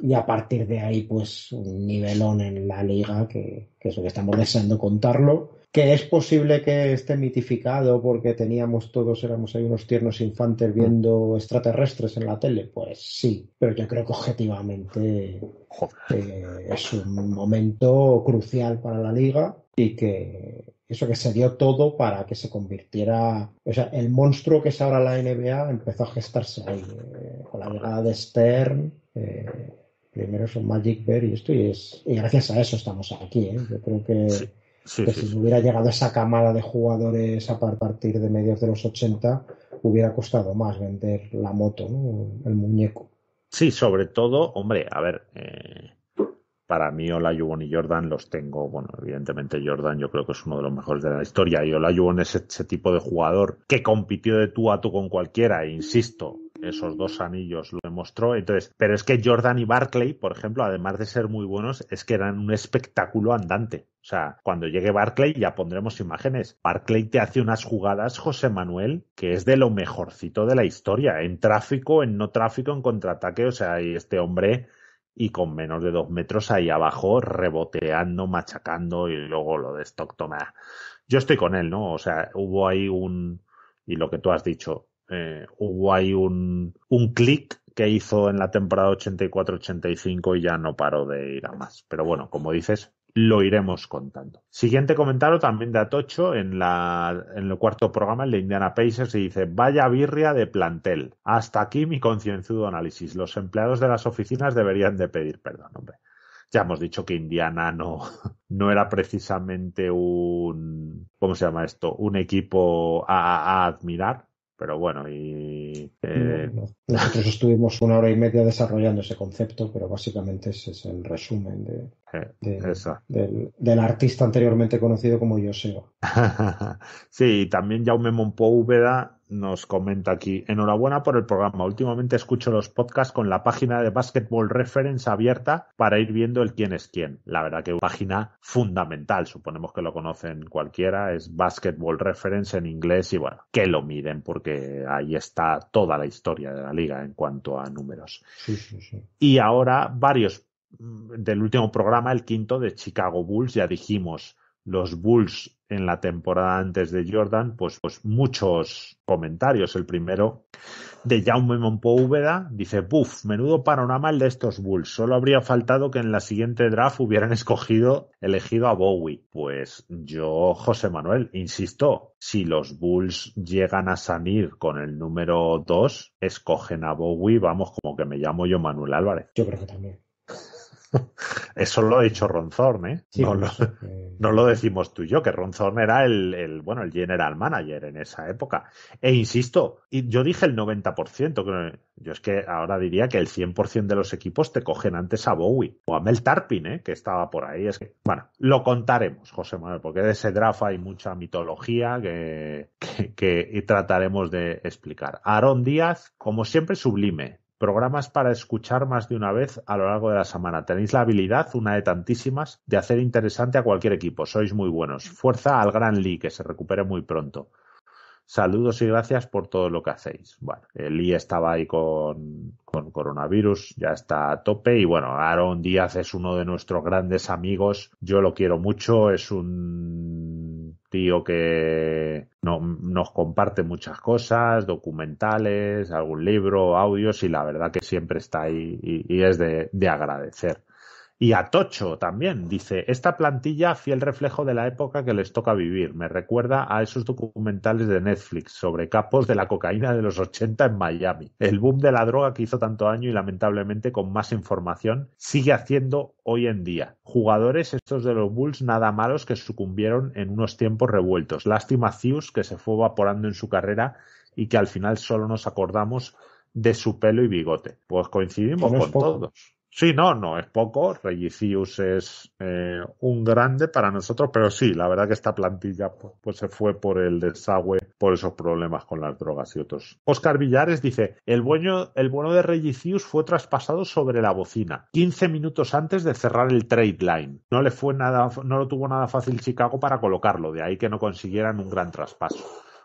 Speaker 1: Y, a partir de ahí, pues un nivelón en la liga que, que es lo que estamos deseando contarlo que es posible que esté mitificado porque teníamos todos, éramos ahí unos tiernos infantes mm. viendo extraterrestres en la tele, pues sí, pero yo creo que objetivamente eh, es un momento crucial para la liga y que eso que se dio todo para que se convirtiera, o sea, el monstruo que es ahora la NBA empezó a gestarse ahí, eh, con la llegada de Stern. Eh, primero son Magic Bear y esto, y, es, y gracias a eso estamos aquí. Yo creo que que si hubiera llegado esa camada de jugadores a partir de medios de los 80, hubiera costado más vender la moto, el
Speaker 2: muñeco. Sí, sobre todo, hombre, a ver, eh, para mí Olajuwon y Jordan los tengo, bueno, evidentemente Jordan yo creo que es uno de los mejores de la historia y Olajuwon es ese tipo de jugador que compitió de tú a tú con cualquiera, e insisto, esos mm. dos anillos lo demostró. Entonces, pero es que Jordan y Barclay, por ejemplo, además de ser muy buenos, es que eran un espectáculo andante. O sea, cuando llegue Barclay ya pondremos imágenes. Barclay te hace unas jugadas, José Manuel, que es de lo mejorcito de la historia, en tráfico, en no tráfico, en contraataque. O sea, hay este hombre y con menos de dos metros ahí abajo, reboteando, machacando y luego lo de Stockton. Ah, yo estoy con él, ¿no? O sea, hubo ahí un, y lo que tú has dicho, eh, hubo ahí un, un clic que hizo en la temporada 84-85 y ya no paró de ir a más. Pero bueno, como dices, lo iremos contando. Siguiente comentario también de Atocho en, la, en el cuarto programa, el de Indiana Pacers, y dice, vaya birria de plantel. Hasta aquí mi concienzudo análisis. Los empleados de las oficinas deberían de pedir perdón, hombre. Ya hemos dicho que Indiana no, no era precisamente un, ¿cómo se llama esto? Un equipo a admirar pero bueno, y. Eh,
Speaker 1: nosotros estuvimos una hora y media desarrollando ese concepto, pero básicamente ese es el resumen de, eh, del, artista anteriormente conocido como Yoseo
Speaker 2: sí, y también Jaume Monpóveda nos comenta aquí. Enhorabuena por el programa. Últimamente escucho los podcasts con la página de Basketball Reference abierta para ir viendo el quién es quién. La verdad que una página fundamental, suponemos que lo conocen cualquiera, es Basketball Reference en inglés y bueno, que lo miren porque ahí está toda la historia de la liga en cuanto a números. Y ahora varios mm, del último programa, el quinto de Chicago Bulls, ya dijimos, los Bulls en la temporada antes de Jordan, pues, pues muchos comentarios. El primero de Jaume Monpoúveda dice, Buf, menudo panorama el de estos Bulls. Solo habría faltado que en la siguiente draft hubieran escogido, elegido a Bowie. Pues yo, José Manuel, insisto, si los Bulls llegan a salir con el número 2, escogen a Bowie, vamos, como que me llamo yo Manuel Álvarez. Yo creo que también. Eso lo ha dicho Ron Thorne, ¿eh? no, lo, decimos tú y yo, que Ron Thorne era el, bueno, el general manager en esa época. E insisto, yo dije el 90%, yo es que ahora diría que el 100% de los equipos te cogen antes a Bowie o a Mel Tarpin, ¿eh? que estaba por ahí. Es que, bueno, lo contaremos, José Manuel, porque de ese draft hay mucha mitología que, trataremos de explicar. Aaron Díaz, como siempre, sublime programas para escuchar más de una vez a lo largo de la semana. Tenéis la habilidad, una de tantísimas, de hacer interesante a cualquier equipo. Sois muy buenos. Fuerza al Gran Lee, que se recupere muy pronto. Saludos y gracias por todo lo que hacéis. Bueno, Lee estaba ahí con, coronavirus, ya está a tope. Y bueno, Aaron Díaz es uno de nuestros grandes amigos. Yo lo quiero mucho, es un tío que no, nos comparte muchas cosas, documentales, algún libro, audios, y la verdad que siempre está ahí y, es de agradecer. Y Atocho también dice, esta plantilla fiel reflejo de la época que les toca vivir. Me recuerda a esos documentales de Netflix sobre capos de la cocaína de los 80 en Miami. El boom de la droga que hizo tanto daño y lamentablemente con más información sigue haciendo hoy en día. Jugadores estos de los Bulls nada malos que sucumbieron en unos tiempos revueltos. Lástima Zeus que se fue evaporando en su carrera y que al final solo nos acordamos de su pelo y bigote. Pues coincidimos con todos. Sí, no, no es poco. Regicius es eh, un grande para nosotros, pero sí, la verdad que esta plantilla pues, pues, se fue por el desagüe, por esos problemas con las drogas y otros. Oscar Villares dice, el, bueno, el bueno de Regicius fue traspasado sobre la bocina, 15 minutos antes de cerrar el trade line. No le fue nada, no lo tuvo nada fácil Chicago para colocarlo, de ahí que no consiguieran un gran traspaso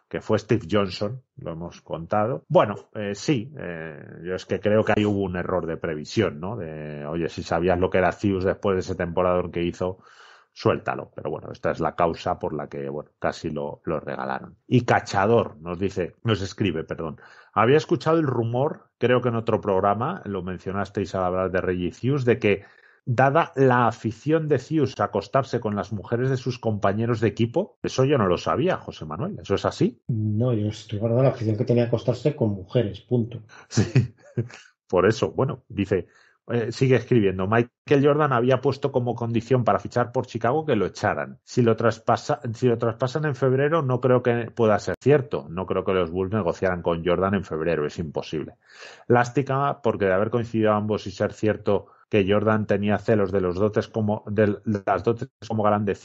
Speaker 2: que fue Steve Johnson, lo hemos contado. Bueno, eh, sí, eh, yo es que creo que ahí hubo un error de previsión, ¿no? De, oye, si sabías lo que era Cius después de ese temporador que hizo, suéltalo. Pero bueno, esta es la causa por la que, bueno, casi lo, lo regalaron. Y Cachador nos dice, nos escribe, perdón. Había escuchado el rumor, creo que en otro programa, lo mencionasteis al hablar de Reggie de que dada la afición de Cius a acostarse con las mujeres de sus compañeros de equipo? Eso yo no lo sabía, José Manuel. ¿Eso es así?
Speaker 1: No, yo estoy guardando la afición que tenía a acostarse con mujeres, punto. Sí,
Speaker 2: por eso, bueno, dice, eh, sigue escribiendo. Michael Jordan había puesto como condición para fichar por Chicago que lo echaran. Si lo, si lo traspasan en febrero, no creo que pueda ser cierto. No creo que los Bulls negociaran con Jordan en febrero. Es imposible. Lástica, porque de haber coincidido ambos y ser cierto que Jordan tenía celos de los dotes como de las dotes como galán de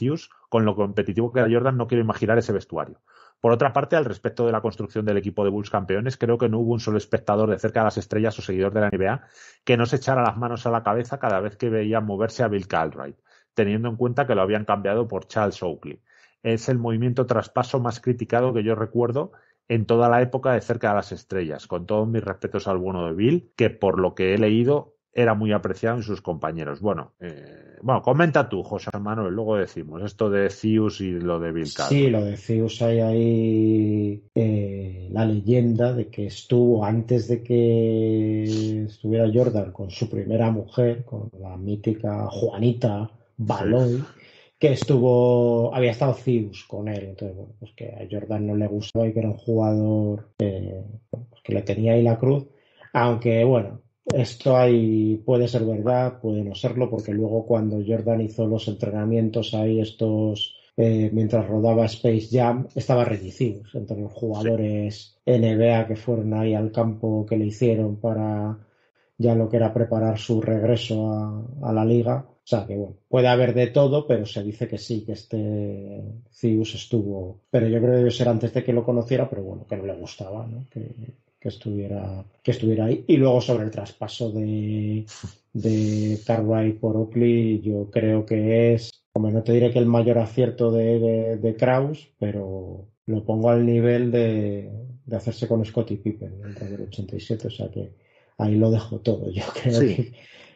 Speaker 2: con lo competitivo que era Jordan, no quiero imaginar ese vestuario. Por otra parte, al respecto de la construcción del equipo de Bulls campeones, creo que no hubo un solo espectador de cerca de las estrellas o seguidor de la NBA que no se echara las manos a la cabeza cada vez que veía moverse a Bill Calright, teniendo en cuenta que lo habían cambiado por Charles Oakley. Es el movimiento traspaso más criticado que yo recuerdo en toda la época de cerca de las estrellas, con todos mis respetos al bueno de Bill, que por lo que he leído era muy apreciado en sus compañeros. Bueno, eh, bueno, comenta tú, José Manuel, luego decimos esto de Cius y lo de Vilcar. Sí, lo de
Speaker 1: Cius hay ahí eh, la leyenda de que estuvo antes de que estuviera Jordan con su primera mujer, con la mítica Juanita Balón, Que estuvo, había estado Cius con él, entonces, bueno, pues que a Jordan no le gustaba y que era un jugador eh, que le tenía ahí la cruz, aunque bueno, esto ahí puede ser verdad, puede no serlo, porque luego cuando Jordan hizo los entrenamientos ahí, estos, eh, mientras rodaba Space Jam, estaba reducido entre los jugadores NBA que fueron ahí al campo que le hicieron para ya lo que era preparar su regreso a, la liga. O sea que bueno, puede haber de todo, pero se dice que sí, que este Cius estuvo. Pero yo creo que debe ser antes de que lo conociera, pero bueno, que no le gustaba, ¿no? Que, que estuviera, que estuviera ahí. Y luego sobre el traspaso de, de Carway por Oakley, yo creo que es, como no te diré que el mayor acierto de, de, Kraus, pero lo pongo al nivel de, de hacerse con Scottie Pippen en del 87, o sea que ahí lo dejo todo. Yo creo que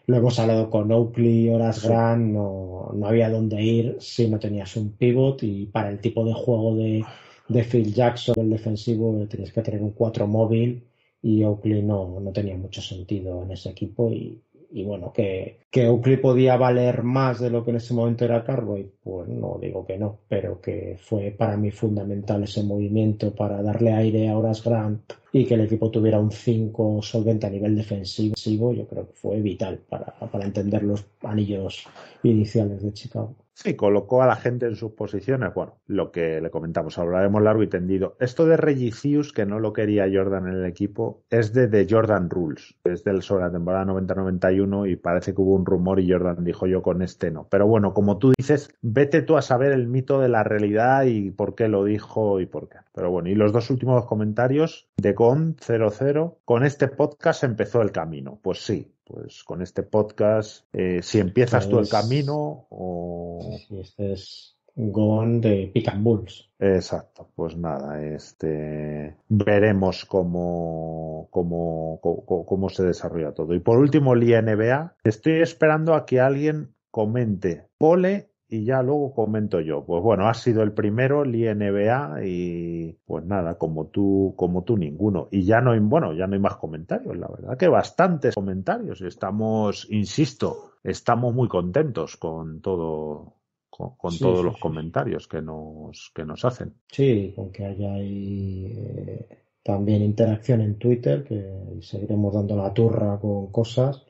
Speaker 1: lo hemos hablado con Oakley, Horas Gran, no, no había dónde ir si no tenías un pivot y para el tipo de juego de de Phil Jackson, el defensivo, tenías que tener un 4 móvil y Oakley no, no tenía mucho sentido en ese equipo y, bueno, que, que Oakley podía valer más de lo que en ese momento era Carboy, pues no digo que no, pero que fue para mí fundamental ese movimiento para darle aire a Horas Grant y que el equipo tuviera un 5 solvente a nivel defensivo, yo creo que fue vital para, entender los anillos iniciales de Chicago.
Speaker 2: Sí, colocó a la gente en sus posiciones. Bueno, lo que le comentamos, hablaremos largo y tendido. Esto de Regicius, que no lo quería Jordan en el equipo, es de The Jordan Rules. Es del, sobre la temporada 90-91 y parece que hubo un rumor y Jordan dijo yo con este no. Pero bueno, como tú dices, vete tú a saber el mito de la realidad y por qué lo dijo y por qué. Pero bueno, y los dos últimos comentarios de con 00, con este podcast empezó el camino. Pues sí, pues con este podcast, eh, si empiezas tú el este camino o... este es Gon de Pick Bulls. Exacto, pues nada, este veremos cómo, cómo, cómo se desarrolla todo. Y por último, el INBA. Estoy esperando a que alguien comente pole y ya luego comento yo. Pues bueno, ha sido el primero, el INBA, y pues nada, como tú, como tú ninguno. Y ya no hay, bueno, ya no hay más comentarios, la verdad que bastantes comentarios. Estamos, insisto, estamos muy contentos con todo, con, todos los comentarios que nos, que nos hacen.
Speaker 1: Sí, con que haya ahí, eh, también interacción en Twitter, que seguiremos dando la turra con cosas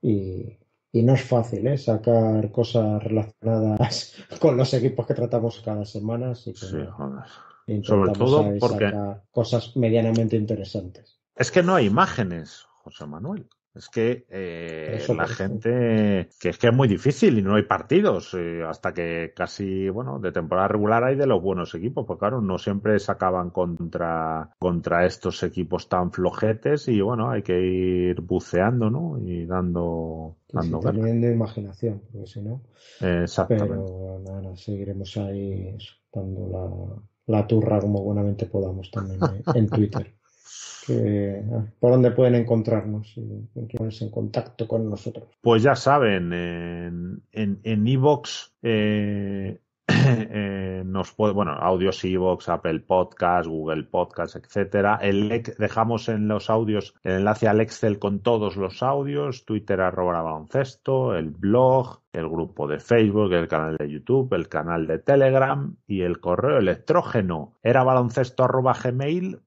Speaker 1: y y no es fácil ¿eh? sacar cosas relacionadas con los equipos que tratamos cada semana. Así Sobre todo porque...
Speaker 2: cosas medianamente interesantes. Es que no hay imágenes, José Manuel. Es que eh, la gente, que es que es muy difícil y no hay partidos eh, hasta que casi, bueno, de temporada regular hay de los buenos equipos, porque claro, no siempre se acaban contra, contra estos equipos tan flojetes y bueno, hay que ir buceando, ¿no? Y dando, dando También
Speaker 1: de imaginación, porque si no.
Speaker 2: exactamente.
Speaker 1: Pero nada, seguiremos ahí dando
Speaker 2: la, la turra como buenamente podamos
Speaker 1: también eh, en Twitter. que, por dónde pueden encontrarnos y, ponerse en contacto con nosotros.
Speaker 2: Pues ya saben, en Evox en, en eh, Eh, nos puede, bueno, audios iVoox, Apple Podcast, Google Podcast, etcétera. El, dejamos en los audios el enlace al Excel con todos los audios, Twitter arroba baloncesto, el blog, el grupo de Facebook, el canal de YouTube, el canal de Telegram y el correo electrógeno era baloncesto arroba gmail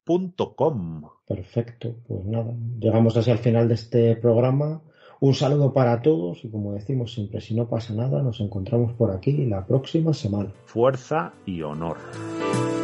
Speaker 2: com.
Speaker 1: Perfecto, pues nada, llegamos así al final de este programa. Un saludo para todos y como decimos siempre, si no pasa nada, nos encontramos por aquí la próxima semana.
Speaker 2: Fuerza y honor.